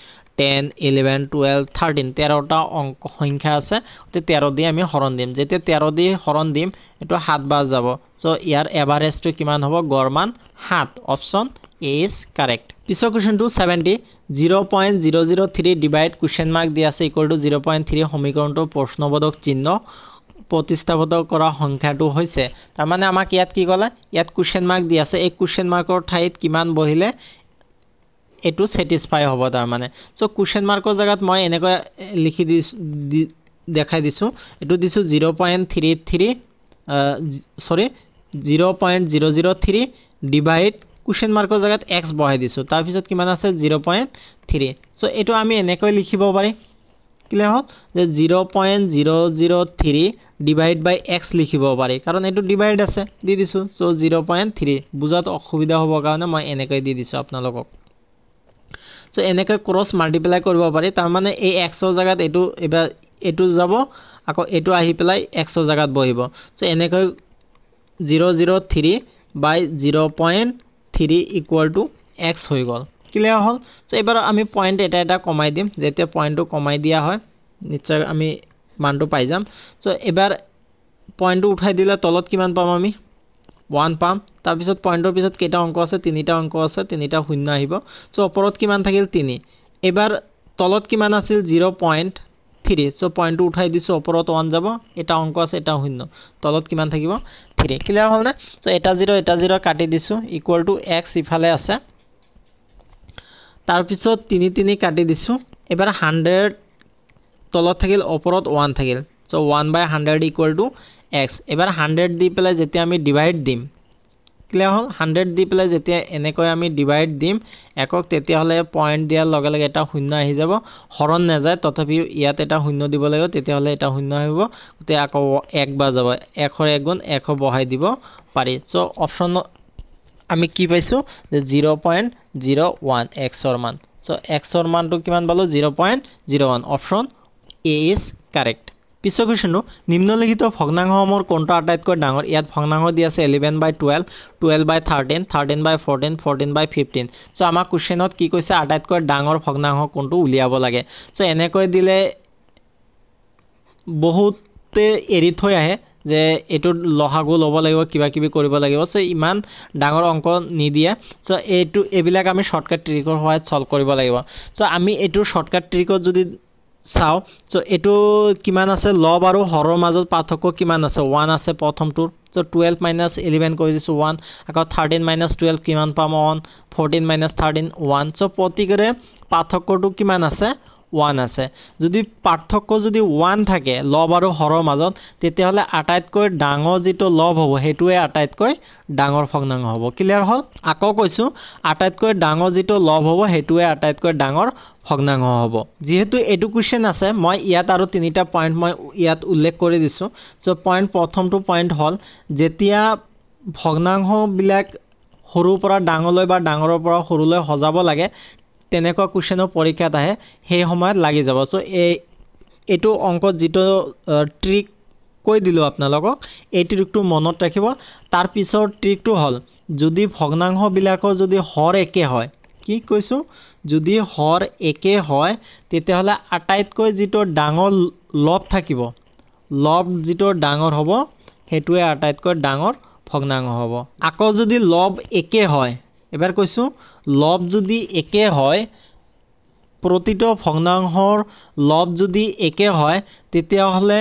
ten eleven twelve thirteen তেৰটা অংক সংখ্যা আছে গোটেই তেৰ দি আমি হৰণ দিম যেতিয়া তেৰ দি হৰণ দিম এইটো সাত বাজ যাব চ' ইয়াৰ এভাৰেজটো কিমান হ'ব গড়মান সাত অপশ্যন এ ইজ কাৰেক্ট পিছৰ কুৱেশ্যনটো seventy zero' point zero' zero' three divide question mark দিয়া আছে equal to zero' point three সমীকৰণটোৰ প্ৰশ্নবোধক চিহ্ন প্ৰতিস্থাপিত কৰা সংখ্যাটো হৈছে তাৰমানে আমাক ইয়াত কি ক'লে ইয়াত কুৱেশ্যন মাৰ্ক দিয়া আছে এই কুৱেশ্যন মাৰ্কৰ ঠাইত কিমান বহিলে এইটো ছেটিছফাই হ'ব তাৰমানে চ' কুৱেশ্যন মাৰ্কৰ জেগাত মই এনেকৈ লিখি দিছোঁ দি দেখাই দিছোঁ এইটো দিছোঁ জিৰ' পইণ্ট থ্ৰী থ্ৰী চৰি zero' point zero' zero' three divide question মাৰ্কৰ জেগাত এক্স বহাই দিছোঁ তাৰপিছত কিমান আছে জিৰ' পইণ্ট থ্ৰী চ' এইটো আমি এনেকৈ লিখিব পাৰি কেলে হওক যে zero' point zero' zero' three divide by x লিখিব পাৰি কাৰণ এইটো ডিভাইড আছে দি দিছোঁ চ' জিৰ' পইণ্ট থ্ৰী বুজাত অসুবিধা হ'বৰ কাৰণে মই এনেকৈ দি দিছোঁ আপোনালোকক চ' এনেকৈ ক্ৰছ মাল্টিপ্লাই কৰিব পাৰি তাৰমানে এই এক্সৰ জেগাত এইটো এইবাৰ এইটো যাব আকৌ এইটো আহি পেলাই এক্সৰ জেগাত বহিব চ' এনেকৈ zero' zero' three by zero' point three equal to x হৈ গ'ল ক্লিয়াৰ হ'ল চ' এইবাৰ আমি পইণ্ট এটা এটা কমাই দিম যেতিয়া পইণ্টটো কমাই দিয়া হয় নিশ্চয় আমি মানটো পাই যাম চ' এইবাৰ পইণ্টটো উঠাই দিলে তলত কিমান পাম আমি ওৱান পাম তাৰপিছত পইণ্টৰ পিছত কেইটা অংক আছে তিনিটা অংক আছে তিনিটা শূন্য আহিব চ' ওপৰত কিমান থাকিল তিনি এইবাৰ তলত কিমান আছিল জিৰ' পইণ্ট থ্ৰী চ' পইণ্টটো উঠাই দিছোঁ ওপৰত ওৱান যাব এটা অংক আছে এটা শূন্য তলত কিমান থাকিব থ্ৰী ক্লিয়াৰ হ'লনে চ' এটা জিৰ' এটা জিৰ' কাটি দিছোঁ ইকুৱেল টু এক্স ইফালে আছে তাৰপিছত তিনি তিনি কাটি দিছোঁ এইবাৰ হাণ্ড্ৰেড তলত থাকিল ওপৰত ওৱান থাকিল so' one by hundred equal to x এইবাৰ হাণ্ড্ৰেড দি পেলাই যেতিয়া আমি ডিভাইড দিম ক্লিয়াৰ হ'ল হাণ্ড্ৰেড দি পেলাই যেতিয়া এনেকৈ আমি ডিভাইড দিম একক তেতিয়াহ'লে পইণ্ট দিয়াৰ লগে লগে এটা শূন্য আহি যাব শৰণ নাযায় তথাপিও ইয়াত এটা শূন্য দিব লাগিব তেতিয়াহ'লে এটা শূন্য আহিব গোটেই আকৌ এক বা যাব এশৰ এক গুণ এশ বঢ়াই দিব পাৰি চ' অপশ্যন আমি কি পাইছোঁ যে জিৰ' পইণ্ট জিৰ' ওৱান এক্সৰ মান চ' এক্সৰ মানটো কিমান পালোঁ zero' point zero' one option A is correct পিছৰ কুৱেশ্যনটো নিম্নলিখিত ভগ্নাংশসমূহৰ কোনটো আটাইতকৈ ডাঙৰ ইয়াত ভগ্নাংশ দি আছে eleven by twelve twelve by thirteen thirteen by fourteen fourteen by fifteen so' আমাৰ কুৱেশ্যনত কি কৈছে আটাইতকৈ ডাঙৰ ভগ্নাংশ কোনটো উলিয়াব লাগে চ' এনেকৈ দিলে বহুতে এৰি থৈ আহে যে এইটো লহাগো ল'ব লাগিব কিবা কিবি কৰিব লাগিব চ' ইমান ডাঙৰ অংক নিদিয়ে চ' এইটো এইবিলাক আমি শ্বৰ্টকাট ট্ৰিকৰ সহায়ত ছল্ভ কৰিব লাগিব চ' আমি এইটো শ্বৰ্টকাট ট্ৰিকত যদি চাওঁ চ' এইটো কিমান আছে লব আৰু হৰৰ মাজত পাৰ্থক্য কিমান আছে ওৱান আছে প্ৰথমটোৰ চ' টুৱেল্ভ মাইনাছ ইলেভেন কৰি দিছোঁ ওৱান আকৌ থাৰ্টিন মাইনাছ টুৱেল্ভ কিমান পাম one fourteen minus thirteen one so' প্ৰতিকৰে পাৰ্থক্যটো কিমান আছে ওৱান আছে যদি পাৰ্থক্য যদি ওৱান থাকে লভ আৰু হৰৰ মাজত তেতিয়াহ'লে আটাইতকৈ ডাঙৰ যিটো লভ হ'ব সেইটোৱে আটাইতকৈ ডাঙৰ ভগ্নাংশ হ'ব ক্লিয়াৰ হ'ল আকৌ কৈছোঁ আটাইতকৈ ডাঙৰ যিটো লভ হ'ব সেইটোৱে আটাইতকৈ ডাঙৰ ভগ্নাংশ হ'ব যিহেতু এইটো কুৱেশ্যন আছে মই ইয়াত আৰু তিনিটা পইণ্ট মই ইয়াত উল্লেখ কৰি দিছোঁ চ' পইণ্ট প্ৰথমটো পইণ্ট হ'ল যেতিয়া ভগ্নাংশবিলাক সৰুৰ পৰা ডাঙৰলৈ বা ডাঙৰৰ পৰা সৰুলৈ সজাব লাগে তেনেকুৱা কুৱেশ্যনৰ পৰীক্ষাত আহে সেই সময়ত লাগি যাব চ' এই এইটো অংকত যিটো ট্ৰিক কৈ দিলোঁ আপোনালোকক এই ট্ৰিকটো মনত ৰাখিব তাৰ পিছৰ ট্ৰিকটো হ'ল যদি ভগ্নাংশবিলাকৰ যদি হৰ একে হয় কি কৈছোঁ যদি হৰ একে হয় তেতিয়াহ'লে আটাইতকৈ যিটো ডাঙৰ লভ থাকিব লভ যিটো ডাঙৰ হ'ব সেইটোৱে আটাইতকৈ ডাঙৰ ভগ্নাংশ হ'ব আকৌ যদি লভ একে হয় এবাৰ কৈছোঁ লব যদি একে হয় প্ৰতিটো ভগ্নাংশৰ লব যদি একে হয় তেতিয়াহ'লে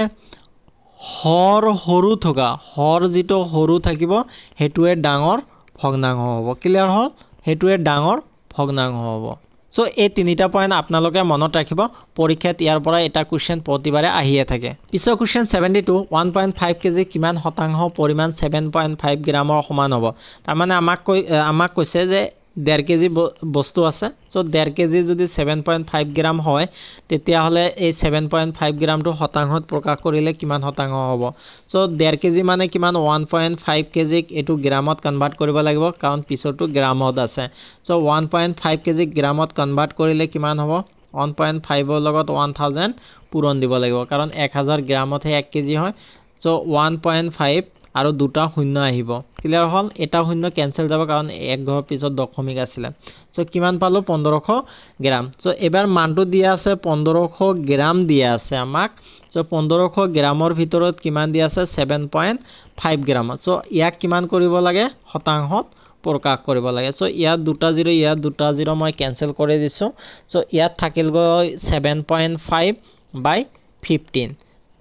হৰ সৰু থকা হৰ যিটো সৰু থাকিব সেইটোৱে ডাঙৰ ভগ্নাংশ হ'ব ক্লিয়াৰ হ'ল সেইটোৱে ডাঙৰ ভগ্নাংশ হ'ব চ' এই তিনিটা পইণ্ট আপোনালোকে মনত ৰাখিব পৰীক্ষাত ইয়াৰ পৰা এটা কুৱেশ্যন প্ৰতিবাৰে আহিয়ে থাকে পিছৰ question seventy two one point five kg কিমান শতাংশ পৰিমাণ ছেভেন পইণ্ট ফাইভ গ্ৰামৰ সমান হ'ব তাৰমানে আমাক কৈ আমাক কৈছে যে ডেৰ কেজি বস্তু আছে চ' ডেৰ কেজি যদি ছেভেন পইণ্ট ফাইভ গ্ৰাম হয় তেতিয়াহ'লে এই ছেভেন পইণ্ট ফাইভ গ্ৰামটো শতাংশত প্ৰকাশ কৰিলে কিমান শতাংশ হ'ব চ' ডেৰ কেজি মানে কিমান ওৱান পইণ্ট ফাইভ কেজিক এইটো গ্ৰামত কনভাৰ্ট কৰিব লাগিব কাৰণ পিছৰটো গ্ৰামত আছে চ' ওৱান পইণ্ট ফাইভ কেজিক গ্ৰামত কনভাৰ্ট কৰিলে কিমান হ'ব ওৱান পইণ্ট ফাইভৰ লগত ওৱান থাউজেণ্ড পূৰণ দিব লাগিব কাৰণ এক হাজাৰ গ্ৰামতহে এক কেজি হয় চ' ওৱান পইণ্ট ফাইভ আৰু দুটা শূন্য আহিব ক্লিয়াৰ হ'ল এটা শূন্য কেঞ্চেল যাব কাৰণ এক ঘৰৰ পিছত দশমিক আছিলে চ' কিমান পালোঁ পোন্ধৰশ গ্ৰাম চ' এইবাৰ মানটো দিয়া আছে পোন্ধৰশ গ্ৰাম দিয়া আছে আমাক চ' পোন্ধৰশ গ্ৰামৰ ভিতৰত কিমান দিয়া আছে ছেভেন পইণ্ট ফাইভ গ্ৰামত চ' ইয়াক কিমান কৰিব লাগে শতাংশত প্ৰকাশ কৰিব লাগে চ' ইয়াত দুটা জিৰ' ইয়াত দুটা জিৰ' মই কেনচেল কৰি দিছোঁ চ' ইয়াত থাকিল গৈ seven point five by fifteen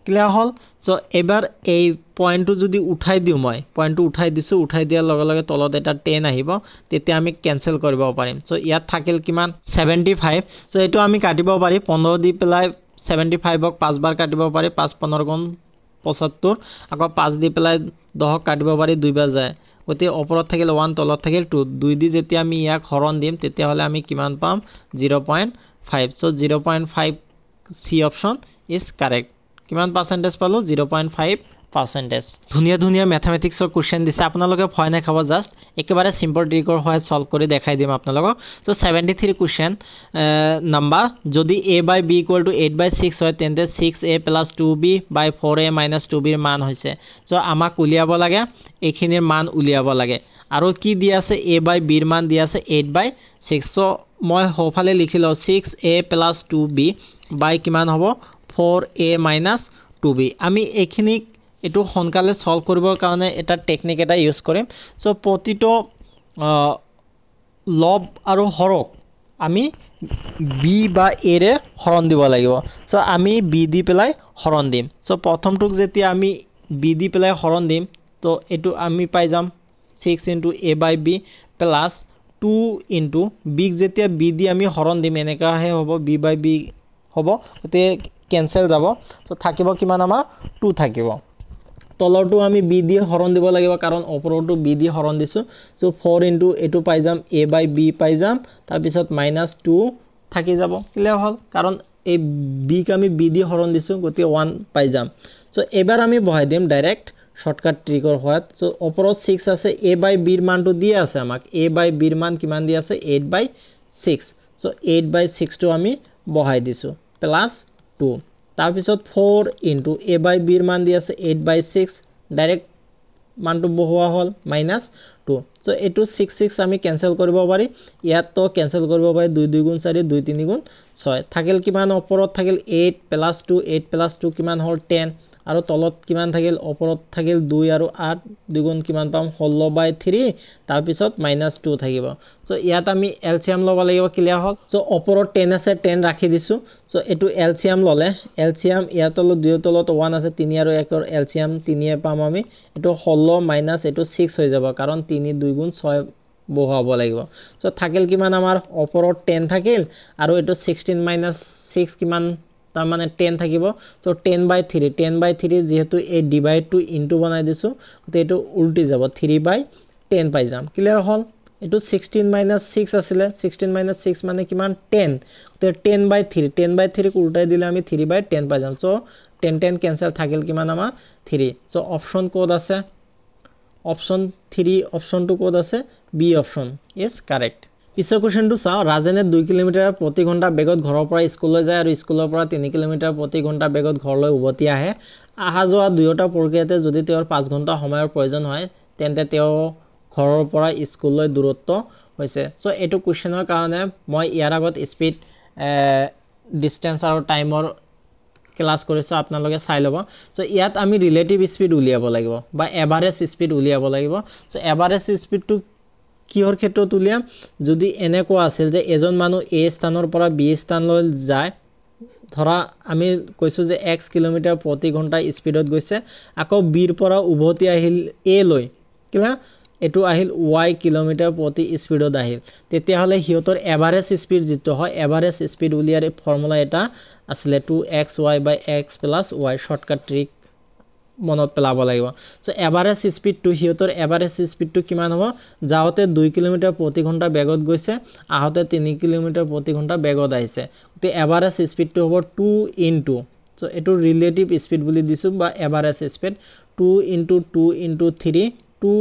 clear হ'ল চ' এইবাৰ এই পইণ্টটো যদি উঠাই দিওঁ মই পইণ্টটো উঠাই দিছোঁ উঠাই দিয়াৰ লগে লগে তলত এটা টেন আহিব তেতিয়া আমি কেনচেল কৰিব পাৰিম চ' ইয়াত থাকিল কিমান ছেভেণ্টি ফাইভ চ' এইটো আমি কাটিব পাৰি পোন্ধৰ দি পেলাই ছেভেণ্টি ফাইভক পাঁচবাৰ কাটিব পাৰি পাঁচ পোন্ধৰ গুণ পঁচাত্তৰ আকৌ পাঁচ দি পেলাই দহক কাটিব পাৰি দুইবাৰ যায় গতিকে ওপৰত থাকিল ওৱান তলত থাকিল টু দুই দি যেতিয়া আমি ইয়াক হৰণ দিম তেতিয়াহ'লে আমি কিমান পাম zero' point five so' zero' point five c option is correct কিমান পাৰ্চেণ্টেজ পালোঁ জিৰ' পইণ্ট ফাইভ পাৰ্চেণ্টেজ ধুনীয়া ধুনীয়া মেথামেটিক্সৰ কুৱেশ্যন দিছে আপোনালোকে ভয় নাখাব জাষ্ট একেবাৰে চিম্পল ট্ৰিকৰ হয় চল্ভ কৰি দেখাই দিম আপোনালোকক so' seventy three question number যদি a by b equal to eight by six হয় তেন্তে six a plus two b by four a minus two বিৰ মান হৈছে চ' আমাক উলিয়াব লাগে এইখিনিৰ মান উলিয়াব লাগে আৰু কি দি আছে এ বাই বিৰ মান দি আছে এইট বাই ছিক্স চ' মই সোঁফালে লিখি লওঁ six a plus two b by কিমান হ'ব four a minus two b আমি এইখিনিক এইটো সোনকালে চল্ভ কৰিবৰ কাৰণে এটা টেকনিক এটা ইউজ কৰিম চ' প্ৰতিটো লভ আৰু হৰক আমি বি বা এৰে হৰণ দিব লাগিব চ' আমি বি দি পেলাই হৰণ দিম চ' প্ৰথমটোক যেতিয়া আমি বি দি পেলাই হৰণ দিম তো এইটো আমি পাই যাম six into a by b plus two into বিক যেতিয়া বি দি আমি হৰণ দিম এনেকুৱাহে হ'ব বি বাই বি হ'ব গতিকে কেনচেল যাব চ' থাকিব কিমান আমাৰ টু থাকিব তলৰটো আমি বি দি হৰণ দিব লাগিব কাৰণ ওপৰৰটো বি দি হৰণ দিছোঁ চ' ফ'ৰ ইনটু এইটো পাই যাম এ বাই বি পাই যাম তাৰপিছত মাইনাছ টু থাকি যাব কেলিয়া হ'ল কাৰণ এই বিক আমি বি দি হৰণ দিছোঁ গতিকে ওৱান পাই যাম চ' এইবাৰ আমি বহাই দিম ডাইৰেক্ট শ্বৰ্টকাট ট্ৰিকৰ সহায়ত চ' ওপৰত ছিক্স আছে এ বাই বিৰ মানটো দি আছে আমাক এ বাই বিৰ মান কিমান দি আছে eight by six so' eight by ছিক্সটো আমি বহাই দিছোঁ প্লাছ টু তাৰপিছত ফ'ৰ ইনটু এ বাই বিৰ মান দি আছে এইট বাই ছিক্স ডাইৰেক্ট মানটো বহোৱা হ'ল মাইনাছ টু চ' এইটো ছিক্স ছিক্স আমি কেঞ্চেল কৰিব পাৰি ইয়াততো কেঞ্চেল কৰিব পাৰি দুই দুই গুণ চাৰি দুই তিনি গুণ ছয় থাকিল কিমান ওপৰত থাকিল eight plus two eight plus two কিমান হ'ল টেন আৰু তলত কিমান থাকিল ওপৰত থাকিল দুই আৰু আঠ দুগুণ কিমান পাম ষোল্ল বাই থ্ৰী তাৰপিছত মাইনাছ টু থাকিব চ' ইয়াত আমি এলচিয়াম ল'ব লাগিব ক্লিয়াৰ হওক চ' ওপৰত টেন আছে টেন ৰাখি দিছোঁ চ' এইটো এলচিয়াম ল'লে এলচিয়াম ইয়াৰ তলত দুয়ো তলত ওৱান আছে তিনি আৰু একৰ এলচিয়াম তিনিয়ে পাম আমি এইটো ষোল্ল মাইনাছ এইটো ছিক্স হৈ যাব কাৰণ তিনি দুই গুণ ছয় বহুৱাব লাগিব চ' থাকিল কিমান আমাৰ ওপৰত টেন থাকিল আৰু এইটো ছিক্সটিন মাইনাছ ছিক্স কিমান তার মানে 10 থাকিব সো 10 বাই 3 10 বাই 3 যেহেতু এ ডিভাইড টু ইনটু বানাই দিছো তে এটো উল্টি যাব 3 বাই 10 পাই যাম ক্লিয়ার হল এটো 16 6 আছেলে 16 6 মানে কিমান 10 তে 10 বাই 3 10 বাই 3 উল্টাই দিলে আমি 3 বাই 10 পাই যাম সো 10 10 ক্যান্সেল থাকিল কিমান আমা 3 সো অপশন কোড আছে অপশন 3 অপশন টু কোড আছে বি অপশন ইজ কারেক্ট পিছৰ কুৱেশ্যনটো চাওঁ ৰাজেনে দুই কিলোমিটাৰ প্ৰতি ঘণ্টা বেগত ঘৰৰ পৰা স্কুললৈ যায় আৰু স্কুলৰ পৰা তিনি কিলোমিটাৰ প্ৰতি ঘণ্টা বেগত ঘৰলৈ উভতি আহে অহা যোৱা দুয়োটা প্ৰক্ৰিয়াতে যদি তেওঁৰ পাঁচ ঘণ্টা সময়ৰ প্ৰয়োজন হয় তেন্তে তেওঁ ঘৰৰ পৰা স্কুললৈ দূৰত্ব হৈছে চ' এইটো কুৱেশ্যনৰ কাৰণে মই ইয়াৰ আগত স্পীড ডিষ্টেঞ্চ আৰু টাইমৰ ক্লাছ কৰিছোঁ আপোনালোকে চাই ল'ব চ' ইয়াত আমি ৰিলেটিভ স্পীড উলিয়াব লাগিব বা এভাৰেজ স্পীড উলিয়াব লাগিব চ' এভাৰেজ স্পীডটো কিহৰ ক্ষেত্ৰত উলিয়াম যদি এনেকুৱা আছিল যে এজন মানুহ এ স্থানৰ পৰা বি স্থানলৈ যায় ধৰা আমি কৈছোঁ যে এক্স কিলোমিটাৰ প্ৰতি ঘণ্টা স্পীডত গৈছে আকৌ বিৰ পৰা উভতি আহিল এ লৈ কিয় এইটো আহিল ৱাই কিলোমিটাৰ প্ৰতি স্পীডত আহিল তেতিয়াহ'লে সিহঁতৰ এভাৰেজ স্পীড যিটো হয় এভাৰেজ স্পীড উলিয়াৰ ফৰ্মুলা এটা আছিলে two x y by x plus y shortcut trick মনত পেলাব লাগিব চ' এভাৰেজ স্পীডটো সিহঁতৰ এভাৰেজ স্পীডটো কিমান হ'ব যাওঁতে দুই কিলোমিটাৰ প্ৰতি ঘণ্টা বেগত গৈছে আহোঁতে তিনি কিলোমিটাৰ প্ৰতি ঘণ্টা বেগত আহিছে গতিকে এভাৰেজ স্পীডটো হ'ব টু ইন টু চ' এইটো ৰিলেটিভ স্পীড বুলি দিছোঁ বা average speed two into two into three two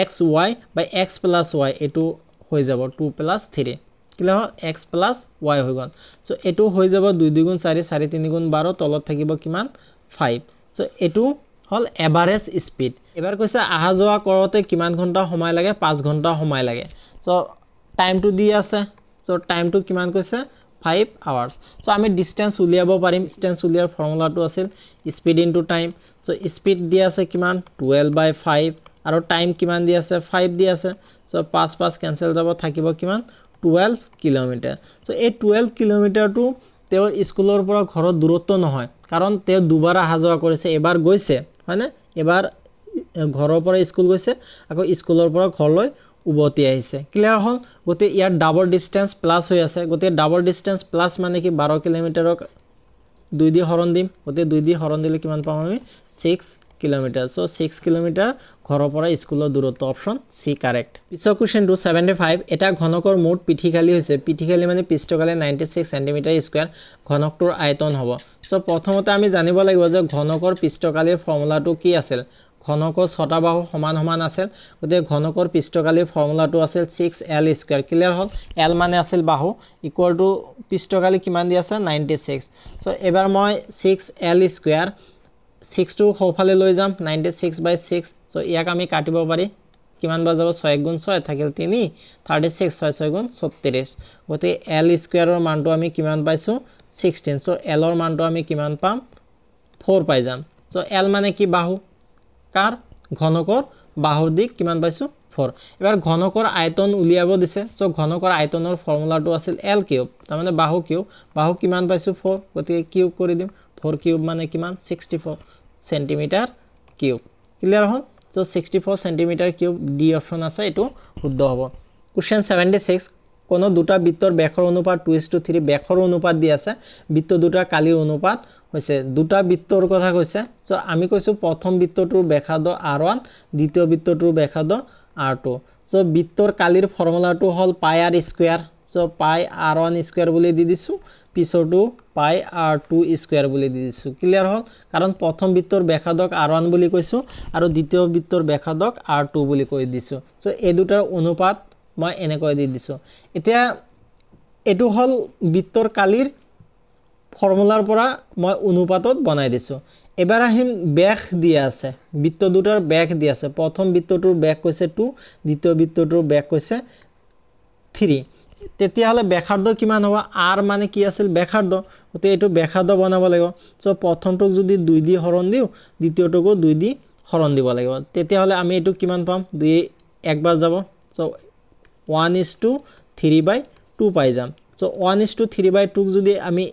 x y বা এক্স প্লাছ ৱাই এইটো হৈ যাব টু প্লাছ থ্ৰী কেলে হ'ল এক্স প্লাছ ৱাই হৈ গ'ল চ' এইটো হৈ যাব দুই দুগুণ চাৰি চাৰি তিনিগুণ বাৰ তলত থাকিব কিমান ফাইভ সো এইটো হ'ল এভাৰেজ স্পীড এবাৰ কৈছে অহা যোৱা কৰোঁতে কিমান ঘণ্টা সময় লাগে পাঁচ ঘণ্টা সময় লাগে সো টাইমটো দি আছে সো টাইমটো কিমান কৈছে ফাইভ আৱাৰ্ছ সো আমি ডিষ্টেঞ্চ উলিয়াব পাৰিম ডিষ্টেঞ্চ উলিওৱাৰ ফৰ্মুলাটো আছিল speed into time so speed দি আছে কিমান টুৱেল্ভ বাই ফাইভ আৰু টাইম কিমান দি আছে ফাইভ দি আছে সো পাঁচ পাঁচ কেঞ্চেল যাব থাকিব কিমান টুৱেল্ভ কিলোমিটাৰ সো এই টুৱেল্ভ কিলোমিটাৰটো তেওঁৰ স্কুলৰ পৰা ঘৰত দূৰত্ব নহয় কাৰণ তেওঁ দুবাৰ অহা যোৱা কৰিছে এবাৰ গৈছে হয়নে এবাৰ ঘৰৰ পৰা স্কুল গৈছে আকৌ স্কুলৰ পৰা ঘৰলৈ উভতি আহিছে ক্লিয়াৰ হ'ল গতিকে ইয়াৰ ডাবল ডিষ্টেঞ্চ প্লাছ হৈ আছে গতিকে ডাবল ডিষ্টেঞ্চ প্লাছ মানে কি বাৰ কিলোমিটাৰক দুই দি হৰণ দিম গতিকে দুই দি হৰণ দিলে কিমান পাম আমি six kilometre so' six kilometre ঘৰৰ পৰা স্কুলৰ দূৰত্ব অপশ্যন চি কাৰেক্ট পিছৰ কুৱেশ্যনটো ছেভেণ্টি ফাইভ এটা ঘনকৰ মুঠ পিঠিকালি হৈছে পিঠিকালি মানে পৃষ্ঠকালে নাইণ্টি ছিক্স চেণ্টিমিটাৰ স্কুৱেৰ ঘনকটোৰ আয়তন হ'ব চ' প্ৰথমতে আমি জানিব লাগিব যে ঘনকৰ পৃষ্ঠকালিৰ ফৰ্মুলাটো কি আছিল ঘনকৰ ছটা বাহু সমান সমান আছিল গতিকে ঘনকৰ পৃষ্ঠকালিৰ ফৰ্মুলাটো আছিল ছিক্স এল স্কুৱেৰ ক্লিয়াৰ হ'ল এল মানে আছিল বাহু ইকুৱেল টু পৃষ্ঠকালি কিমান দি আছে নাইণ্টি ছিক্স চ' এইবাৰ মই ছিক্স এল স্কুৱেৰ ছিক্সটো সোঁফালে লৈ যাম ninety six by six so' ইয়াক আমি কাটিব পাৰি কিমান বাৰ যাব ছয় গুণ ছয় থাকিল তিনি থাৰ্টি ছিক্স ছয় ছয় গুণ ছত্ৰিছ গতিকে এল স্কুৱেৰৰ মানটো আমি কিমান পাইছোঁ ছিক্সটিন চ' এলৰ মানটো আমি কিমান পাম ফ'ৰ পাই যাম চ' এল মানে কি বাহু কাৰ ঘনকৰ বাহুৰ দিশ কিমান পাইছোঁ ফ'ৰ এবাৰ ঘনকৰ আয়তন উলিয়াব দিছে চ' ঘনকৰ আয়তনৰ ফৰ্মুলাটো আছিল এল কিউব তাৰমানে বাহু কিউব বাহু কিমান পাইছোঁ ফ'ৰ গতিকে কিউব কৰি দিম ফ'ৰ কিউব মানে কিমান sixty four centimetre cube clear হ'ল so' sixty four centimetre cube D option আছে এইটো শুদ্ধ হ'ব কুৱেশ্যন ছেভেণ্টি ছিক্স কোন দুটা বৃত্তৰ বেখৰ অনুপাত টু ইছ টু থ্ৰী বেখৰ অনুপাত দি আছে বৃত্ত দুটা কালিৰ অনুপাত হৈছে দুটা বৃত্তৰ কথা কৈছে চ' আমি কৈছোঁ প্ৰথম বৃত্তটোৰ বেখা দ আৰ ওৱান দ্বিতীয় বৃত্তটোৰ বেখা দ আৰ টু চ' বৃত্তৰ কালিৰ ফৰ্মুলাটো হ'ল পাই আৰ স্কুৱেৰ চ' পাই আৰ ওৱান স্কুৱেৰ বুলি দি দিছোঁ পিছৰটো পাই আৰ টু স্কুৱেৰ বুলি দি দিছোঁ ক্লিয়াৰ হ'ল কাৰণ প্ৰথম বৃত্তৰ ব্যাসাদক আৰ ওৱান বুলি কৈছোঁ আৰু দ্বিতীয় বৃত্তৰ ব্যাসাদক আৰ টু বুলি কৈ দিছোঁ চ' এই দুটাৰ অনুপাত মই এনেকৈ দি দিছোঁ এতিয়া এইটো হ'ল বৃত্তৰ কালিৰ ফৰ্মুলাৰ পৰা মই অনুপাতত বনাই দিছোঁ এবাৰ আহিম বেগ দিয়া আছে বৃত্ত দুটাৰ বেগ দিয়া আছে প্ৰথম বৃত্তটোৰ বেগ কৈছে টু দ্বিতীয় বৃত্তটোৰ বেগ কৈছে থ্ৰী তেতিয়াহ'লে ব্যাসাৰ্ধ কিমান হ'ব আৰ মানে কি আছিল ব্যাসাৰ্ধ গতিকে এইটো ব্যাসাৰ্ধ বনাব লাগিব চ' প্ৰথমটোক যদি দুই দি হৰণ দিওঁ দ্বিতীয়টোকো দুই দি হৰণ দিব লাগিব তেতিয়াহ'লে আমি এইটো কিমান পাম দুই একবাৰ যাব so' one is to three by two পাই যাম so' one is to three by টুক যদি আমি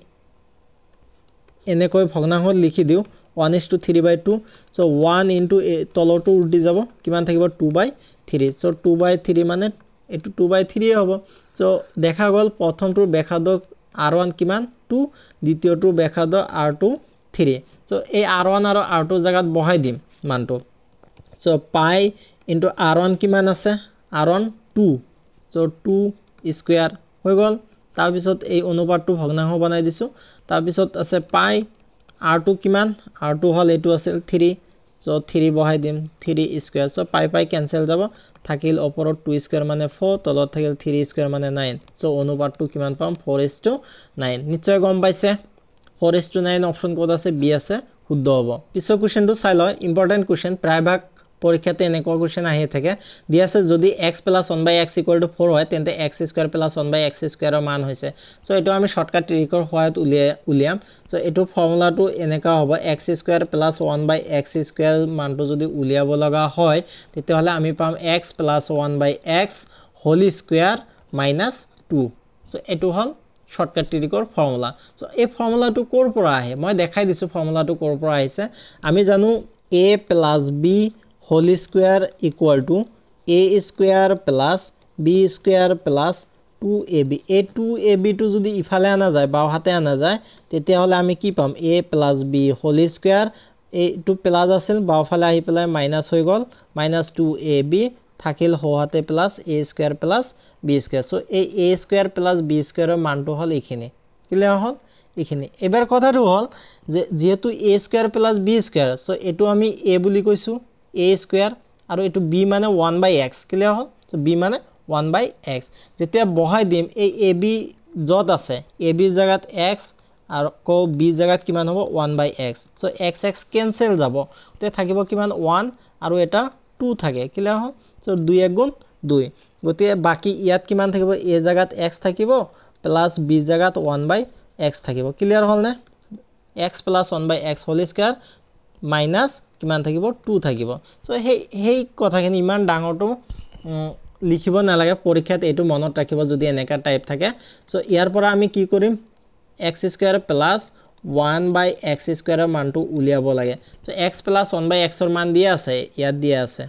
এনেকৈ ভগ্নাংশত লিখি দিওঁ one is to three by two so' one into তলৰটো উঠি যাব কিমান থাকিব two by three so' two by three মানে এইটো টু বাই থ্ৰীয়ে হ'ব চ' দেখা গ'ল প্ৰথমটোৰ ব্যাখ্যাদক আৰ ওৱান কিমান টু দ্বিতীয়টোৰ ব্যাখ্যাদক আৰ টু থ্ৰী চ' এই আৰ ওৱান আৰু আৰ টু জেগাত বহাই দিম মানটো চ' পাই ইনটু আৰ ওৱান কিমান আছে r one two so' two square হৈ গ'ল তাৰপিছত এই অনুপাতটো ভগ্নাংশ বনাই দিছোঁ তাৰপিছত আছে পাই আৰ টু কিমান আৰ টু হ'ল এইটো আছিল থ্ৰী সো থ্রি বহাই দিম থ্রি স্কোয়ার সো পাই পাই ক্যানসেল যাব থাকিল ওপর টু স্কোয়ার মানে ফোর তলত থাকিল থ্রি স্কোয়ার মানে নাইন সো অনুপাতটা কি পাম ফোর এস টু নাইন নিশ্চয় গম পাইছে ফোর এস টু নাইন অপশন কত আছে বি আছে শুদ্ধ হব পিছর কুয়েশনটা চাই লয় ইম্পর্টেন্ট কুয়েশন প্রায়ভাগ পরীক্ষাতে এনেকা কোশ্চেন আহি থাকে আছে যদি x plus one by x equal to four হয় তেন্তে x square plus one by x স্কোয়ারের মান হৈছে সো এই আমি শর্টকাট ট্রিকর সহায়ত উলিয়া উলিয়াম সো এই ফর্মুলা এনেকা হ'ব x square plus one by x square মানটো যদি উলিয়াব লগা হয় তেতিয়াহলে আমি পাম x plus one by x whole square minus two so এই হল শর্টকাট ট্রিকর ফর্মুলা সো এই ফর্মুলাটা পৰা আহে মই দেখাই দিছো ফৰ্মুলাটা পৰা আহিছে আমি জানো a plus b whole square equal to a square plus b square plus two a b a two a বিটো যদি ইফালে অনা যায় বাওঁহাতে অনা যায় তেতিয়াহ'লে আমি কি পাম a plus b whole square এইটো প্লাছ আছিল বাওঁফালে আহি পেলাই মাইনাছ হৈ গ'ল মাইনাছ টু এ বি থাকিল সোঁহাতে plus a square plus b square so' এই এ স্কুৱেৰ প্লাছ বি স্কুৱেৰৰ মানটো হ'ল এইখিনি কেলৈ হ'ল এইখিনি এইবাৰ কথাটো হ'ল যে যিহেতু a square plus b square so' এইটো আমি এ বুলি কৈছোঁ ए स्कुर और यू बी मानने वान बस क्लियर हम सो बी मानने वान बस जैसे बहाय दीम ए जो आस ए जगत एक्स और को वि जगत कि हम वान बस सो एक्स एक्स केसल जा थको कि वान और एट टू थे क्लियर हम सो दु एक गुण दुई गए बाकी इतना कि जगत एक्स थ्लास वि जगत वान बस थक क्लियर हलने एक्स प्लास वान बस होल स्कुर মাইনাছ কিমান থাকিব টু থাকিব চ' সেই সেই কথাখিনি ইমান ডাঙৰটো লিখিব নালাগে পৰীক্ষাত এইটো মনত ৰাখিব যদি এনেকুৱা টাইপ থাকে চ' ইয়াৰ পৰা আমি কি কৰিম x square plus one by x স্কুৱেৰৰ মানটো উলিয়াব লাগে so' x plus one by এক্সৰ মান দিয়া আছে ইয়াত দিয়া আছে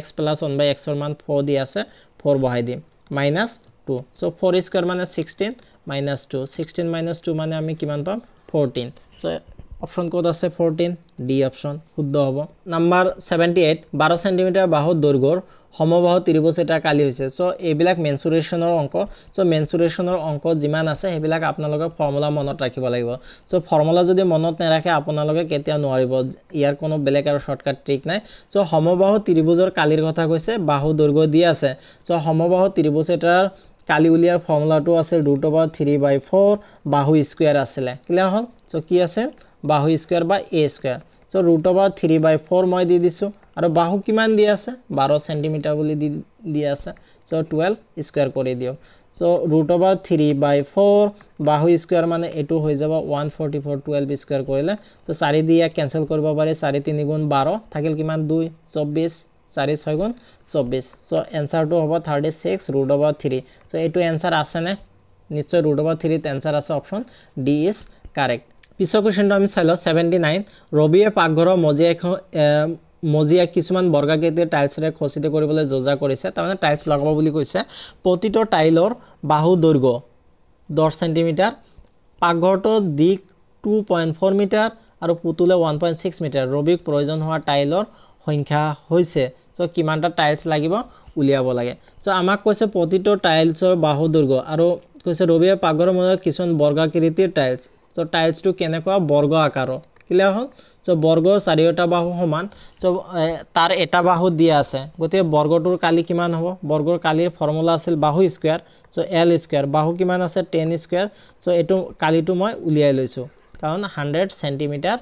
এক্স প্লাছ ওৱান বাই এক্সৰ মান ফ'ৰ দিয়া আছে ফ'ৰ বহাই দিম minus two so' four square মানে sixteen minus two sixteen minus two মানে আমি কিমান পাম ফ'ৰ্টিন চ' অপশ্যন ক'ত আছে ফোৰটিন ডি অপশ্যন শুদ্ধ হব নাম্বাৰ ছেভেণ্টি এইট বাৰ চেণ্টিমিটাৰ বাহু দৈৰ্ঘ্যৰ সমবাহু ত্ৰিভুজ এটা কালি হৈছে চ' এইবিলাক মেনসুৰেশনেৰ অংক চ' মেনসুৰেশনেৰ অংক যিমান আছে সেইবিলাক আপনাদেৰ ফৰ্মুলা মনত ৰাখিব লাগিব চ' ফৰ্মুলা যদি মনত নাৰাখে আপোনালোকে কেতিয়াও নোৱাৰিব ইয়াৰ কোনো বেলেগ আৰু শ্বৰ্টকাট ট্ৰিক নাই চ' সমবাহু ত্ৰিভুজৰ কালিৰ কথা কৈছে বাহু দৈৰ্ঘ্য দি আছে চ' সমবাহু ত্ৰিভুজ এটাৰ কালি উলিয়াৰ ফৰ্মুলাটো আছে root over three by four বাহু স্কুৱেৰ আছিলে ক্লিয়াৰ হল চ' কি আছে বাহু স্কুৱেৰ বা a square so' root of uh three by four মই দি দিছোঁ আৰু বাহু কিমান দি আছে বাৰ চেণ্টিমিটাৰ বুলি দি দি আছে চ' টুৱেল্ভ স্কুৱেৰ কৰি দিওঁ so' root of uh three by four বাহু স্কুৱেৰ মানে এইটো হৈ যাব one forty four twelve square কৰিলে চ' চাৰি দি ইয়াক কেঞ্চেল কৰিব পাৰি চাৰি তিনিগুণ বাৰ থাকিল কিমান দুই চৌব্বিছ চাৰি ছয়গুণ চৌব্বিছ চ' এনচাৰটো হ'ব thirty six root of uh three so' এইটো এনচাৰ আছেনে নিশ্চয় ৰুট অফ আৰ থ্ৰীত আছে অপশ্যন ডি ইজ কাৰেক্ট পিছৰ কুৱেশ্যনটো আমি চাই লওঁ ছেভেণ্টি নাইন ৰবিয়ে পাকঘৰৰ মজিয়াখন মজিয়া কিছুমান বৰ্গাকৃতিৰ টাইলছেৰে খচিত কৰিবলৈ যোজা কৰিছে তাৰমানে টাইলছ লগাব বুলি কৈছে প্ৰতিটো টাইলৰ বাহু দৈৰ্ঘ্য দহ চেণ্টিমিটাৰ পাকঘৰটো দিগ টু পইণ্ট ফ'ৰ মিটাৰ আৰু পুতুলে ওৱান পইণ্ট ছিক্স মিটাৰ ৰবিক প্ৰয়োজন হোৱা টাইলৰ সংখ্যা হৈছে চ' কিমানটা টাইলছ লাগিব উলিয়াব লাগে চ' আমাক কৈছে প্ৰতিটো টাইলছৰ বাহু দুৰ্গ আৰু কৈছে ৰবিয়ে পাকঘৰৰ মজিয়া কিছুমান বৰ্গাকৃতিৰ টাইলছ চ' টাইলছটো কেনেকুৱা বৰ্গ আকাৰৰ কিলা হ'ল চ' বৰ্গ চাৰিওটা বাহু সমান চ' তাৰ এটা বাহু দিয়া আছে গতিকে বৰ্গটোৰ কালি কিমান হ'ব বৰ্গৰ কালিৰ ফৰ্মুলা আছিল বাহু স্কয়াৰ চ' এল স্কয়াৰ বাহু কিমান আছে টেন স্কুৱেৰ চ' এইটো কালিটো মই উলিয়াই লৈছোঁ কাৰণ হাণ্ড্ৰেড চেণ্টিমিটাৰ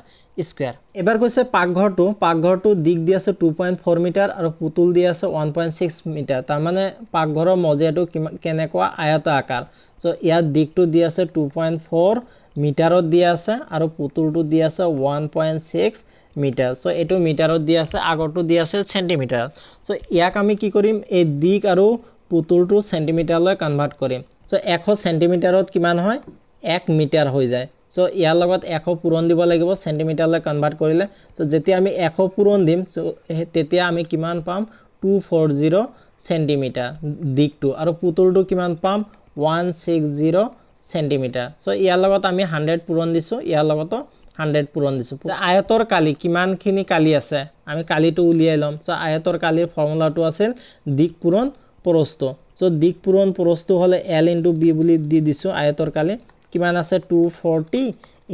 স্কয়াৰ এবাৰ কৈছে পাকঘৰটো পাকঘৰটো দিক দি আছে টু পইণ্ট ফ'ৰ মিটাৰ আৰু পুতুল দি আছে ওৱান পইণ্ট ছিক্স মিটাৰ তাৰমানে পাকঘৰৰ মজিয়াটো কিমান কেনেকুৱা আকাৰ চ' ইয়াত দিকটো দি আছে টু পইণ্ট ফ'ৰ মিটাৰত দিয়া আছে আৰু পুতুলটো দিয়া আছে one point six metre so' এইটো মিটাৰত দিয়া আছে আগৰটো দিয়া আছে চেণ্টিমিটাৰত চ' ইয়াক আমি কি কৰিম এই দিক আৰু পুতুলটো চেণ্টিমিটাৰলৈ কনভাৰ্ট কৰিম চ' এশ চেণ্টিমিটাৰত কিমান হয় এক মিটাৰ হৈ যায় চ' ইয়াৰ লগত এশ পূৰণ দিব লাগিব চেণ্টিমিটাৰলৈ কনভাৰ্ট কৰিলে চ' যেতিয়া আমি এশ পূৰণ দিম চ' তেতিয়া আমি কিমান পাম টু ফ'ৰ জিৰ' চেণ্টিমিটাৰ দিকটো আৰু পুতুলটো কিমান পাম one six zero' centimetre so so, इगत आम हाण्ड्रेड पूरण दीसूँ इगत हाण्ड्रेड पूरण दीस आयतर कल कि कल आम कल तो उलिये लम सो आयतर कल फर्मुला तो आज दिक पूरण प्रस्तु सो दिक पूरण प्रस्तु हमें एल इंटू बी बी दीसूँ आयतर कल कि two forty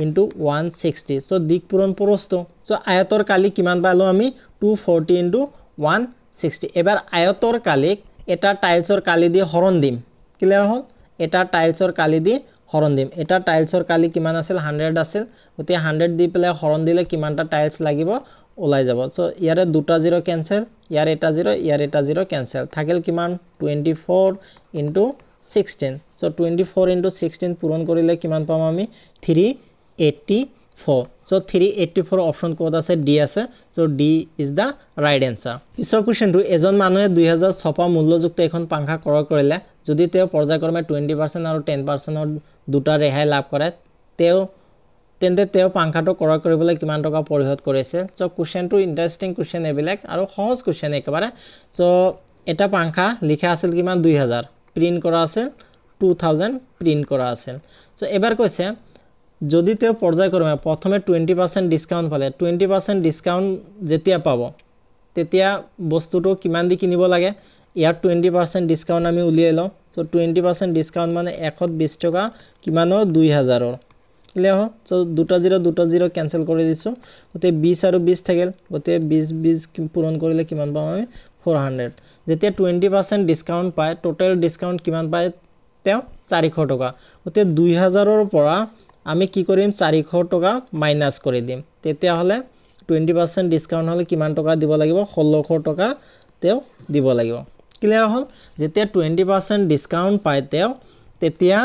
into one sixty so दिक पूरण प्रस्तु सो आयतर कल कि पालू आम two forty into one sixty एबार आयतर कल एट टाइल्सर कल दिए हरण दीम क्लियर हम এটা টাইলছৰ কালি দি হৰণ দিম এটা টাইলছৰ কালি কিমান আছিল হাণ্ড্ৰেড আছিল গতিকে হাণ্ড্ৰেড দি পেলাই হৰণ দিলে কিমানটা টাইলছ লাগিব ওলাই যাব চ' ইয়াৰে দুটা জিৰ' কেঞ্চেল ইয়াৰ এটা জিৰ' ইয়াৰ এটা জিৰ' কেঞ্চেল থাকিল কিমান twenty four into sixteen so' twenty four into sixteen পূৰণ কৰিলে কিমান পাম আমি three eighty four so' three eighty four option ক'ত আছে ডি আছে so' D is the right answer পিছৰ কুৱেশ্যনটো এজন মানুহে দুহেজাৰ ছপা মূল্যযুক্ত এখন পাংখা ক্ৰয় কৰিলে যদি তেওঁ পৰ্যায়ক্ৰমে টুৱেণ্টি পাৰ্চেণ্ট আৰু টেন পাৰ্চেণ্টৰ দুটা ৰেহাই লাভ কৰে তেওঁ তেন্তে তেওঁ পাংখাটো ক্ৰয় কৰিবলৈ কিমান টকা পৰিশোধ কৰিছে চ' কুৱেশ্যনটো ইণ্টাৰেষ্টিং কুৱেশ্যন এইবিলাক আৰু সহজ কুৱেশ্যন একেবাৰে চ' এটা পাংখা লিখা আছিল কিমান দুই হাজাৰ প্ৰিণ্ট কৰা আছিল টু থাউজেণ্ড প্ৰিণ্ট কৰা আছিল চ' এবাৰ কৈছে যদি তেওঁ পৰ্যায়ক্ৰমে প্ৰথমে টুৱেণ্টি পাৰ্চেণ্ট ডিছকাউণ্ট পালে টুৱেণ্টি পাৰ্চেণ্ট ডিছকাউণ্ট যেতিয়া পাব তেতিয়া বস্তুটো কিমান দি কিনিব লাগে ইয়াত টুৱেণ্টি পাৰ্চেণ্ট ডিছকাউণ্ট আমি উলিয়াই লওঁ চ' টুৱেণ্টি পাৰ্চেণ্ট ডিছকাউণ্ট মানে এশত বিছ টকা কিমান কিমানৰ দুই হাজাৰৰ এলে হ চ' দুটা জিৰ' দুটা জিৰ' কেঞ্চেল কৰি দিছোঁ গোটেই বিছ আৰু বিছ থাকিল গোটেই বিছ বিছ পূৰণ কৰিলে কিমান পাম আমি ফ'ৰ হাণ্ড্ৰেড যেতিয়া টুৱেণ্টি পাৰ্চেণ্ট ডিছকাউণ্ট পায় ট'টেল ডিছকাউণ্ট কিমান পায় তেওঁ চাৰিশ টকা গোটেই দুই হাজাৰৰ পৰা আমি কি কৰিম চাৰিশ টকা মাইনাছ কৰি দিম তেতিয়াহ'লে টুৱেণ্টি পাৰ্চেণ্ট ডিছকাউণ্ট হ'লে কিমান টকা দিব লাগিব ষোল্লশ টকা তেওঁ দিব লাগিব ক্লিয়ার হল যেতিয়া 20% ডিসকাউন্ট পাইতেও তেতিয়া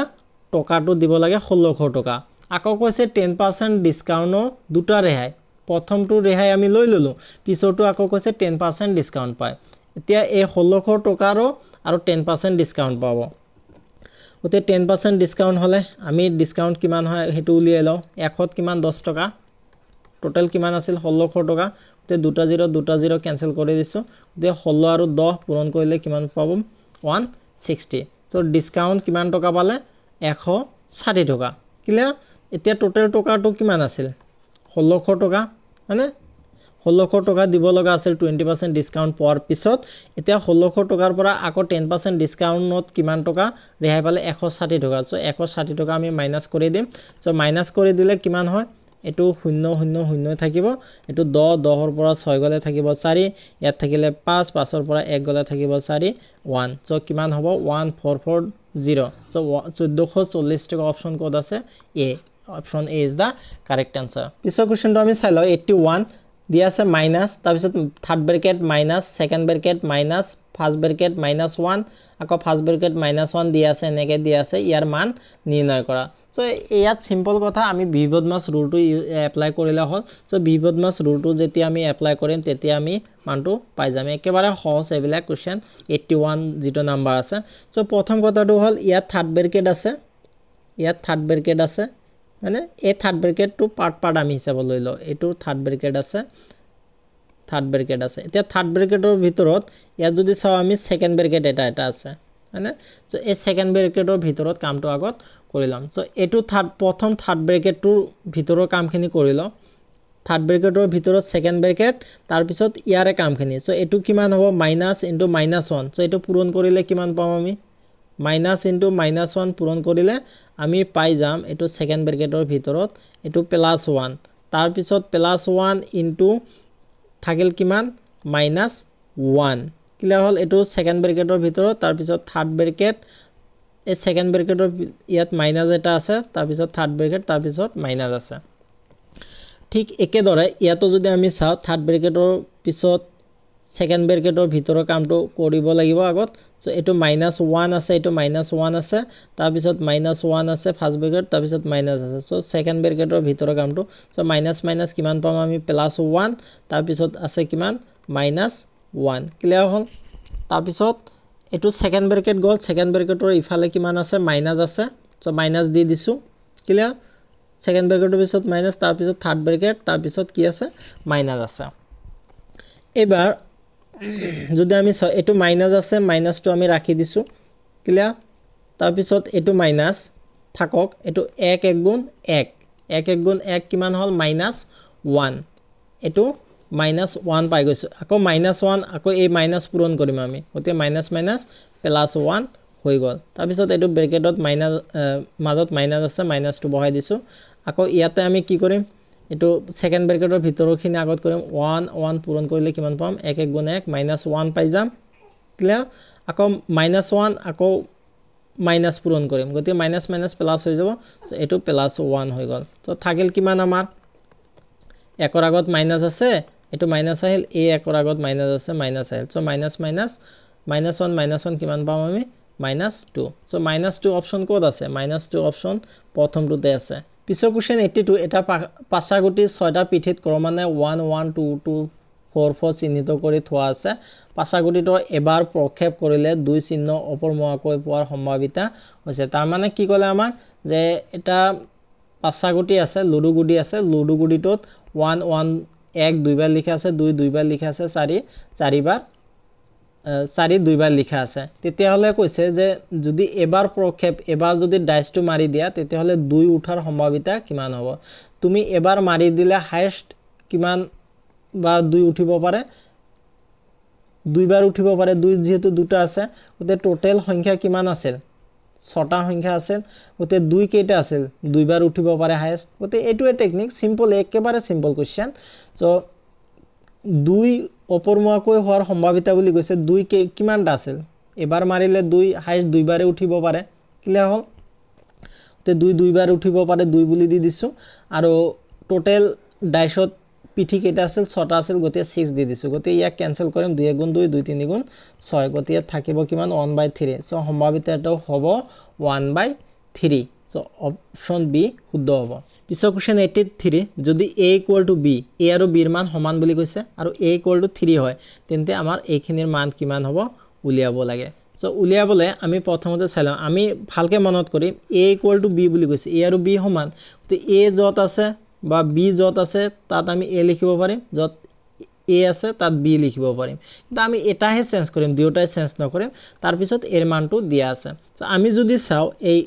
টকাটো দিব লাগে 1600 টকা আকৌ কৈছে 10% ডিসকাউন্ট দুটা রেহাই প্রথমটো রেহাই আমি লৈ ললো পিছৰটো আকৌ কৈছে 10% ডিসকাউন্ট পায় এতিয়া এই 1600 টকাৰো আৰু 10% ডিসকাউন্ট পাব ওতে 10% ডিসকাউন্ট হলে আমি ডিসকাউন্ট কিমান হয় হেতু উলিয়াই লও 100 কিমান 10 টকা টোটেল কি আছে ষোল্লশ টাকা গোটেই দুটা জিরো দুটা জিরো কেনসেল করে দিছো গোটে ষোলো আর দশ পূরণ করলে কি পাব ওয়ান সিক্সটি সো ডিসকাউন্ট কি টাকা পালে এশ ষাঠি টাকা ক্লিয়ার এটা টোটেল টাকাটো কি আছে ষোল্লশ টাকা মানে ষোল্লশ টাকা দিবলগা আছে টুয়েন্টি পার্সেন্ট ডিসকাউন্ট পর পিছত এটা ষোল্লশ টাকারপরা আক টেন পার্সেন্ট ডিসকাউন্টত কি টাকা রেহাই পালে এশ ষাঠি টাকা সো এশ ষাঠি টাকা আমি মাইনাস করে দিম সো মাইনাস করে দিলে কিমান হয় এইটো শূন্য শূন্য শূন্য থাকিব এইটো দহ দহৰ পৰা ছয় গ'লে থাকিব চাৰি ইয়াত থাকিলে পাঁচ পাঁচৰ পৰা এক গ'লে থাকিব চাৰি ওৱান চ' কিমান হ'ব one four four zero' so' চৈধ্যশ চল্লিছ টকা অপশ্যন ক'ড আছে A option A is the correct answer পিছৰ কুৱেশ্যনটো আমি চাই লওঁ এইট্টি ওৱান দিয়া আছে মাইনাছ তাৰপিছত third bracket minus second bracket minus first bracket minus one আকৌ ফাৰ্ষ্ট ব্ৰেকেট মাইনাছ ওৱান দিয়া আছে এনেকৈ দিয়া আছে ইয়াৰ মান নিৰ্ণয় কৰা চ' ইয়াত চিম্পল কথা আমি বিভদ মাছ ৰুলটো এপ্লাই কৰিলে হ'ল চ' বিভদ মাছ ৰুলটো যেতিয়া আমি এপ্লাই কৰিম তেতিয়া আমি মানটো পাই যাম একেবাৰে সহজ এইবিলাক কুৱেশ্যন এইট্টি ওৱান যিটো নাম্বাৰ আছে চ' প্ৰথম কথাটো হ'ল ইয়াত থাৰ্ড ব্ৰেকেট আছে ইয়াত থাৰ্ড ব্ৰেকেট আছে মানে এই থাৰ্ড ব্ৰেকেটটো পাৰ্ট পাৰ্ট আমি হিচাপে লৈ লওঁ এইটো থাৰ্ড ব্ৰেকেট আছে থাৰ্ড ব্ৰেকেট আছে এতিয়া থাৰ্ড ব্ৰেকেটৰ ভিতৰত ইয়াত যদি চাওঁ আমি ছেকেণ্ড ব্ৰেকেট এটা এটা আছে হয়নে চ' এই ছেকেণ্ড ব্ৰেকেটৰ ভিতৰত কামটো আগত কৰি ল'ম চ' এইটো থাৰ্ড প্ৰথম থাৰ্ড ব্ৰেকেটটোৰ ভিতৰৰ কামখিনি কৰি লওঁ থাৰ্ড ব্ৰেকেটৰ ভিতৰত ছেকেণ্ড ব্ৰেকেট তাৰপিছত ইয়াৰে কামখিনি চ' এইটো কিমান হ'ব minus into minus one so' এইটো পূৰণ কৰিলে কিমান পাম আমি মাইনাস ইন্টু মাইনাস ওৱান পূৰণ কৰিলে আমি পাই যাম এইটো ছেকেণ্ড ব্ৰেকেটৰ ভিতৰত এইটো প্লাছ ওৱান তাৰপিছত প্লাছ ওৱান ইনটু থাকিল কিমান মাইনাছ ওৱান ক্লিয়াৰ হ'ল এইটো ছেকেণ্ড ব্ৰেকেটৰ ভিতৰত তাৰপিছত থাৰ্ড ব্ৰেকেট এই ছেকেণ্ড ব্ৰেকেটৰ ইয়াত মাইনাছ এটা আছে তাৰপিছত থাৰ্ড ব্ৰেকেট তাৰপিছত মাইনাছ আছে ঠিক একেদৰে ইয়াতো যদি আমি চাওঁ থাৰ্ড ব্ৰেকেটৰ পিছত ছেকেণ্ড ব্ৰেকেটৰ ভিতৰৰ কামটো কৰিব লাগিব আগত সো এইটো মাইনাছ ওৱান আছে এইটো মাইনাছ ওৱান আছে তাৰপিছত মাইনাছ ওৱান আছে ফাৰ্ষ্ট ব্ৰেকেট তাৰপিছত মাইনাছ আছে সো ছেকেণ্ড ব্ৰেকেটৰ ভিতৰৰ কামটো সো মাইনাছ মাইনাছ কিমান পাম আমি প্লাছ ওৱান তাৰপিছত আছে কিমান মাইনাছ ওৱান ক্লিয়াৰ হ'ল তাৰপিছত এইটো ছেকেণ্ড ব্ৰেকেট গ'ল ছেকেণ্ড ব্ৰেকেটৰ ইফালে কিমান আছে মাইনাছ আছে সো মাইনাছ দি দিছোঁ ক্লিয়াৰ ছেকেণ্ড ব্ৰেকেটৰ পিছত মাইনাছ তাৰপিছত থাৰ্ড ব্ৰেকেট তাৰপিছত কি আছে মাইনাছ আছে এইবাৰ যদি আমি এইটো মাইনাছ আছে মাইনাছটো আমি ৰাখি দিছোঁ ক্লিয়াৰ তাৰপিছত এইটো মাইনাছ থাকক এইটো এক এক গুণ এক এক এক গুণ এক কিমান হ'ল মাইনাছ ওৱান এইটো মাইনাছ ওৱান পাই গৈছোঁ আকৌ মাইনাছ ওৱান আকৌ এই মাইনাছ পূৰণ কৰিম আমি গতিকে মাইনাছ মাইনাছ প্লাছ ওৱান হৈ গ'ল তাৰপিছত এইটো ব্ৰেকেটত মাইনাছ মাজত মাইনাছ আছে মাইনাছটো বঢ়াই দিছোঁ আকৌ ইয়াতে আমি কি কৰিম এইটো ছেকেণ্ড ব্ৰেকেটৰ ভিতৰৰখিনি আগত কৰিম ওৱান ওৱান পূৰণ কৰিলে কিমান পাম এক এক গুণ এক মাইনাছ ওৱান পাই যাম ক্লিয়াৰ আকৌ মাইনাছ ওৱান আকৌ মাইনাছ পূৰণ কৰিম গতিকে মাইনাছ মাইনাছ প্লাছ হৈ যাব এইটো প্লাছ ওৱান হৈ গ'ল চ' থাকিল কিমান আমাৰ একৰ আগত মাইনাছ আছে এইটো মাইনাছ আহিল এই একৰ আগত মাইনাছ আছে মাইনাছ আহিল so' minus minus minus one minus one কিমান পাম আমি minus two so' minus two option ক'ত আছে মাইনাছ টু অপশ্যন প্ৰথমটোতে আছে পিছৰ কুৱেশ্যন এইটি টু এটা পাছাগুটি ছয়টা পিঠিত ক্ৰমান্বয়ে one one two two four four চিহ্নিত কৰি থোৱা আছে পাছাগুটিটো এবাৰ প্ৰক্ষেপ কৰিলে দুই চিহ্ন ওপৰমুৱাকৈ পোৱাৰ সম্ভাৱিতা হৈছে তাৰমানে কি ক'লে আমাক যে এটা পাছাগুটি আছে লুডু লুডুগুটি আছে লুডু লুডুগুটিটোত ওৱান ওৱান এক দুইবাৰ লিখা আছে দুই দুইবাৰ লিখা আছে চাৰি চাৰিবাৰ চাৰি দুইবাৰ লিখা আছে তেতিয়াহ'লে কৈছে যে যদি এবাৰ প্ৰক্ষেপ এবাৰ যদি ডাইচটো মাৰি দিয়া তেতিয়াহ'লে দুই উঠাৰ সম্ভাৱিতা কিমান হ'ব তুমি এবাৰ মাৰি দিলে হায়েষ্ট কিমান বা দুই উঠিব পাৰে দুইবাৰ উঠিব পাৰে দুই যিহেতু দুটা আছে গোটেই টোটেল সংখ্যা কিমান আছিল ছটা সংখ্যা আছিল গোটেই দুই কেইটা আছিল দুইবাৰ উঠিব পাৰে হায়েষ্ট গোটেই এইটোৱে টেকনিক চিম্পল একেবাৰে চিম্পল কুৱেশ্যন চ' দুই অপৰমুৱাকৈ হোৱাৰ সম্ভাৱিতা বুলি কৈছে দুই কে কিমানটা আছিল এবাৰ মাৰিলে দুই হাইষ্ট দুইবাৰে উঠিব পাৰে ক্লিয়াৰ হ'ল গোটেই দুই দুইবাৰ উঠিব পাৰে দুই বুলি দি দিছোঁ আৰু ট'টেল ডাইছত পিঠি কেইটা আছিল ছটা আছিল গতিকে ছিক্স দি দিছোঁ গতিকে ইয়াক কেনচেল কৰিম দুই এগুণ দুই দুই তিনিগুণ ছয় গতিকে থাকিব কিমান ওৱান বাই থ্ৰী চ' সম্ভাৱিতাটো হ'ব one by three so option B শুদ্ধ হ'ব পিছৰ কুৱেশ্যন এইটি থ্ৰী যদি a equal to b a আৰু বিৰ মান সমান বুলি কৈছে আৰু এ ইকুৱেল টু থ্ৰী হয় তেন্তে আমাৰ এইখিনিৰ মান কিমান হ'ব উলিয়াব লাগে চ' উলিয়াবলৈ আমি প্ৰথমতে চাই লওঁ আমি ভালকৈ মনত কৰিম এ ইকুৱেল টু বি বুলি কৈছে এ আৰু বি সমান গতিকে এ য'ত আছে বা বি য'ত আছে তাত আমি এ লিখিব পাৰিম য'ত এ আছে তাত বি লিখিব পাৰিম কিন্তু আমি এটাহে চেঞ্জ কৰিম দুয়োটাই চেঞ্জ নকৰিম তাৰপিছত এৰ মানটো দিয়া আছে চ' আমি যদি চাওঁ এই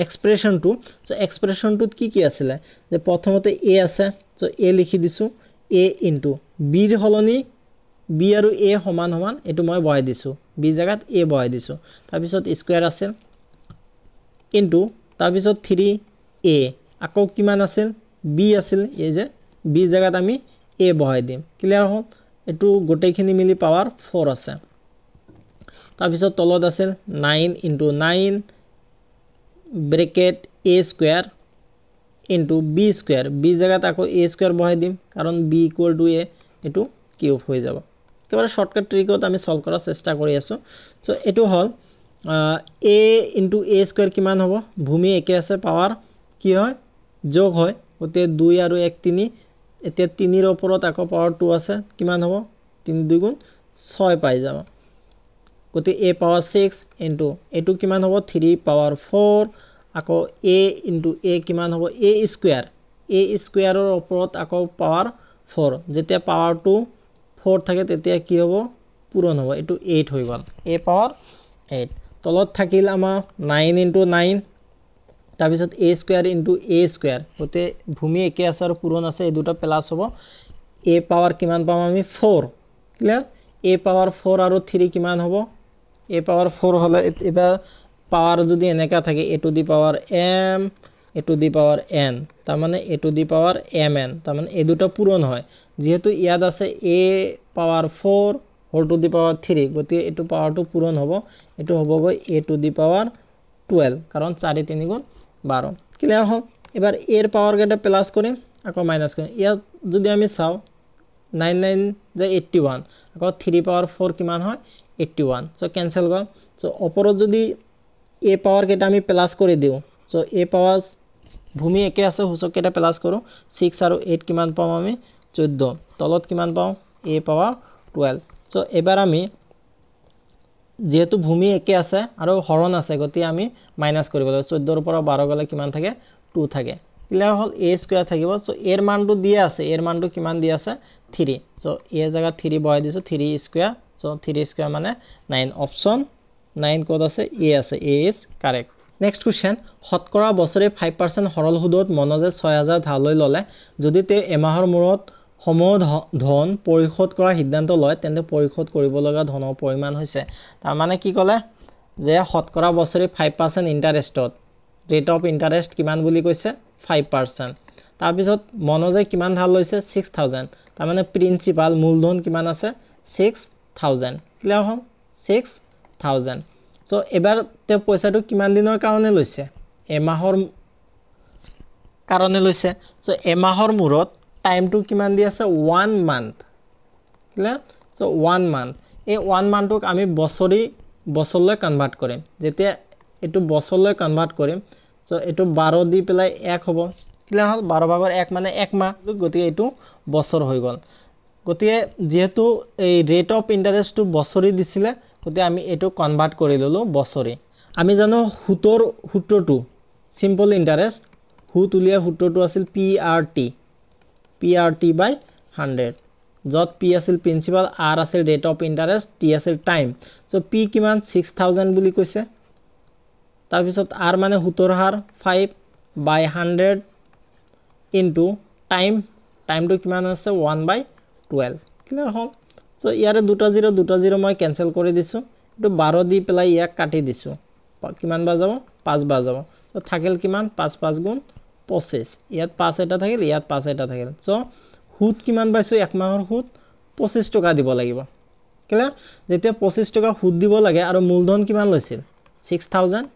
expression two so expression two की प्रथम ए आो ए लिखी दी ए इंटु विर सलनी वि और ए समान समान ये मैं बहे दी वि जगत ए बहे दी तक स्कुर आ इंटु तार पास थ्री ए आको कि आजे वि जगत आम ए बहे दीम क्लियर हम यू गोटेखि मिली पावर फोर आसे तार पास तलत आइन into nine bracket a square into b square b জেগাত আকৌ এ স্কুৱেৰ বহাই দিম কাৰণ বি ইকুৱেল টু এ এইটো কিউব হৈ যাব একেবাৰে শ্বৰ্টকাট ট্ৰিকত আমি চল্ভ কৰাৰ চেষ্টা কৰি আছোঁ চ' এইটো হ'ল এ ইনটু এ স্কুৱেৰ কিমান হ'ব ভূমি একে আছে পাৱাৰ কি হয় যোগ হয় গতিকে দুই আৰু এক তিনি এতিয়া তিনিৰ ওপৰত আকৌ পাৱাৰ টু আছে কিমান হ'ব তিনি দুগুণ ছয় পাই যাব গতি এ পাৱাৰ ছিক্স ইণ্টু এইটো কিমান হ'ব থ্ৰী পাৱাৰ ফ'ৰ আকৌ এ ইণ্টু এ কিমান হ'ব এ স্কুৱেৰ এ স্কুৱেৰৰ ওপৰত আকৌ পাৱাৰ ফ'ৰ যেতিয়া পাৱাৰটো ফ'ৰ থাকে তেতিয়া কি হ'ব পূৰণ হ'ব এইটো এইট হৈ গ'ল এ পাৱাৰ এইট তলত থাকিল আমাৰ নাইন ইণ্টু নাইন তাৰপিছত a square into a square গোটেই ভূমি একে আছে আৰু পূৰণ আছে এই দুটা প্লাছ হ'ব এ পাৱাৰ কিমান পাম আমি four clear a power four আৰু থ্ৰী কিমান হ'ব এ পাওয়ার ফোর হলে এবার পাওয়ার যদি এনেকা থাকে a to the power m a to the power n তার মানে a to the power m n তার মানে এই দুটো পূরণ হয় যেহেতু ইয়াদ আছে a power four whole to the power three গতিকে এইটো পাৱাৰটো পূৰণ হ'ব এইটো হ'বগৈ a to the power twelve কাৰণ চাৰি তিনি গুণ বাৰ ক্লিয়াৰ হ'ল এইবাৰ এৰ পাৱাৰকেইটা প্লাছ কৰিম আকৌ মাইনাছ কৰিম ইয়াত যদি আমি চাওঁ নাইন নাইন যে এইটটি ওৱান আকৌ থ্ৰী পাৱাৰ ফ'ৰ কিমান হয় এইটটি ওয়ান সো ক্যানসেল করা সো অপর যদি এ পাওয়ার কেটা আমি প্লাস করে দিও সো এ পাওয়ার ভূমি একে আছে সূচক কেটা প্লাস করো সিক্স আর এইট কি পাও আমি চোদ্দ তলত কি পাও এ পাওয়া টুয়েলভ সো এবার আমি যেহেতু ভূমি একে আছে আর হরণ আছে গতি আমি মাইনাস করব চোদ্দর পর বারো গেলে কি থাকে টু থাকে ক্লিয়ার হল এ স্কোয়ার থাকবে সো এর মানটু দিয়ে আছে এর মানটু কি দিয়ে আছে থ্রি সো এ জায়গা থ্রি বয়ে দিছো থ্রি স্কোয়ার সো 3 স্কয়ার মানে 9 অপশন 9 কোড আছে এ আছে A is correct next question হতকৰা বছৰে 5% হৰল হুদত মনজে 6000 ধালৈ ললে যদি তে এমাহৰ মূৰত সমূহ ধন পৰিশোধ কৰা সিদ্ধান্ত লয় তেন্তে পৰিশোধ কৰিবলগা ধনৰ পৰিমাণ হৈছে তাৰমানে কি ক'লে যে শতকৰা বছৰে ফাইভ পাৰ্চেণ্ট ইণ্টাৰেষ্টত ৰেট অফ ইণ্টাৰেষ্ট কিমান বুলি কৈছে ফাইভ পাৰ্চেণ্ট তাৰপিছত মনজে কিমান ধাল লৈছে ছিক্স থাউজেণ্ড তাৰমানে প্ৰিন্সিপাল মূলধন কিমান আছে ছিক্স থাউজেণ্ড ক্লিয়াৰ হ'ল ছিক্স থাউজেণ্ড ছ' এইবাৰ তেওঁ পইচাটো কিমান দিনৰ কাৰণে লৈছে এমাহৰ কাৰণে লৈছে ছ' এমাহৰ মূৰত টাইমটো কিমান দি আছে one month clear so' one month এই ওৱান মান্থটোক আমি বছৰি বছৰলৈ কনভাৰ্ট কৰিম যেতিয়া এইটো বছৰলৈ কনভাৰ্ট কৰিম ছ' এইটো বাৰ দি পেলাই এক হ'ব কিলা হ'ল বাৰ ভাগৰ এক মানে এক মাহ গতিকে এইটো বছৰ হৈ গ'ল গতিকে যিহেতু এই ৰেট অফ ইণ্টাৰেষ্টটো বছৰি দিছিলে গতিকে আমি এইটো কনভাৰ্ট কৰি ল'লোঁ বছৰি আমি জানো সুতৰ সূত্ৰটো চিম্পল ইণ্টাৰেষ্ট সুত উলিয়াই সূত্ৰটো আছিল P R T P R T by hundred য'ত পি আছিল প্ৰিন্সিপাল আৰ আছিল ৰেট অফ ইণ্টাৰেষ্ট টি আছিল টাইম চ' পি কিমান ছিক্স থাউজেণ্ড বুলি কৈছে তাৰপিছত আৰ মানে সুতৰ হাৰ five by hundred into time টাইমটো কিমান আছে ওৱান বাই 12 ক্লিয়াৰ হল চ' ইয়াৰে দুটা জিৰ' দুটা জিৰ' মই কেনচেল কৰি দিছোঁ এইটো বাৰ দি পেলাই ইয়াক কাটি দিছোঁ কিমান বাজাবো 5 যাব সো থাকিল কিমান পাঁচ পাঁচ গুণ পঁচিছ ইয়াত পাঁচ এটা থাকিল ইয়াত পাঁচ এটা থাকিল চ' সুত কিমান পাইছোঁ এক মাহৰ হুত 25 টকা দিব লাগিব ক্লিয়াৰ যেতিয়া পঁচিছ টকা সুত দিব লাগে আৰু মূলধন কিমান লৈছিল ছিক্স থাউজেণ্ড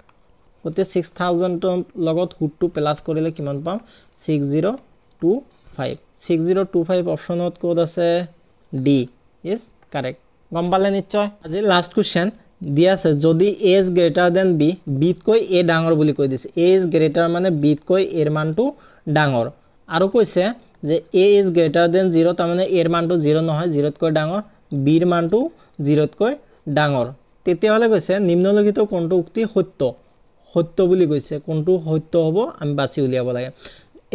গতে ছিক্স থাউজেণ্ডৰ লগত সুতটো প্লাস কৰিলে কিমান পাম six zero' two five six zero' two five অপশ্যনত ক'ড আছে ডি ইজ কাৰেক্ট গম পালে নিশ্চয় আজি লাষ্ট কুৱেশ্যন দি আছে যদি A is greater than B বিতকৈ এ ডাঙৰ বুলি কৈ দিছে এ ইজ গ্ৰেটাৰ মানে বিতকৈ এৰ মানটো ডাঙৰ আৰু কৈছে যে A is greater than zero' তাৰমানে এৰ মানটো জিৰ' নহয় জিৰ'তকৈ ডাঙৰ বিৰ মানটো জিৰ'তকৈ ডাঙৰ তেতিয়াহ'লে কৈছে নিম্নলিখিত কোনটো উক্তি সত্য সত্য বুলি কৈছে কোনটো সত্য হ'ব আমি বাছি উলিয়াব লাগে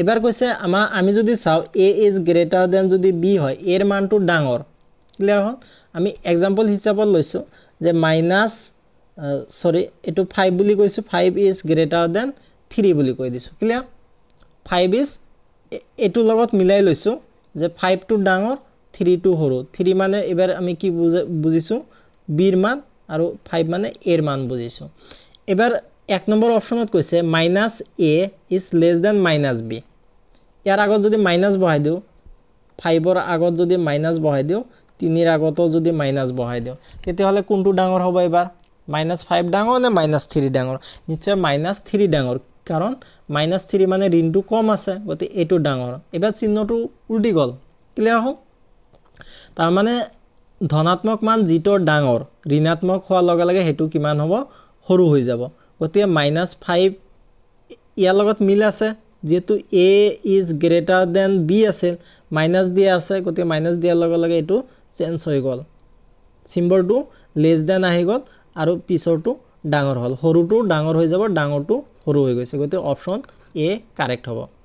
এবাৰ কৈছে আমাৰ আমি যদি চাওঁ এ ইজ গ্ৰেটাৰ দেন যদি বি হয় এৰ মানটো ডাঙৰ ক্লিয়াৰ হ'ল আমি এক্সাম্পল হিচাপত লৈছোঁ যে মাইনাছ চৰি এইটো ফাইভ বুলি কৈছোঁ five is greater than three বুলি কৈ দিছোঁ ক্লিয়াৰ ফাইভ ইজ এইটোৰ লগত মিলাই লৈছোঁ যে ফাইভটো ডাঙৰ থ্ৰীটো সৰু থ্ৰী মানে এইবাৰ আমি কি বুজা বুজিছোঁ বিৰ মান আৰু ফাইভ মানে এৰ মান বুজিছোঁ এইবাৰ এক নম্বৰ অপশ্যনত কৈছে minus A is less than minus B ইয়াৰ আগত যদি মাইনাছ বহাই দিওঁ ফাইভৰ আগত যদি মাইনাছ বহাই দিওঁ তিনিৰ আগতো যদি মাইনাছ বহাই দিওঁ তেতিয়াহ'লে কোনটো ডাঙৰ হ'ব এইবাৰ মাইনাছ ফাইভ ডাঙৰ নে মাইনাছ থ্ৰী ডাঙৰ নিশ্চয় মাইনাছ থ্ৰী ডাঙৰ কাৰণ মাইনাছ থ্ৰী মানে ঋণটো কম আছে গতিকে এইটো ডাঙৰ এইবাৰ চিহ্নটো উল্টি গ'ল ক্লিয়াৰ হওক তাৰমানে ধনাত্মক মান যিটো ডাঙৰ ঋণাত্মক হোৱাৰ লগে লগে সেইটো কিমান হ'ব সৰু হৈ যাব গতিকে মাইনাছ ফাইভ ইয়াৰ লগত মিল আছে যিহেতু A is greater than B আছিল মাইনাছ দিয়া আছে গতিকে মাইনাছ দিয়াৰ লগে লগে এইটো চেঞ্জ হৈ গ'ল চিম্বলটো লেছ দেন আহি গ'ল আৰু পিছৰটো ডাঙৰ হ'ল সৰুটো ডাঙৰ হৈ যাব ডাঙৰটো সৰু হৈ গৈছে গতিকে অপশ্যন এ কাৰেক্ট হ'ব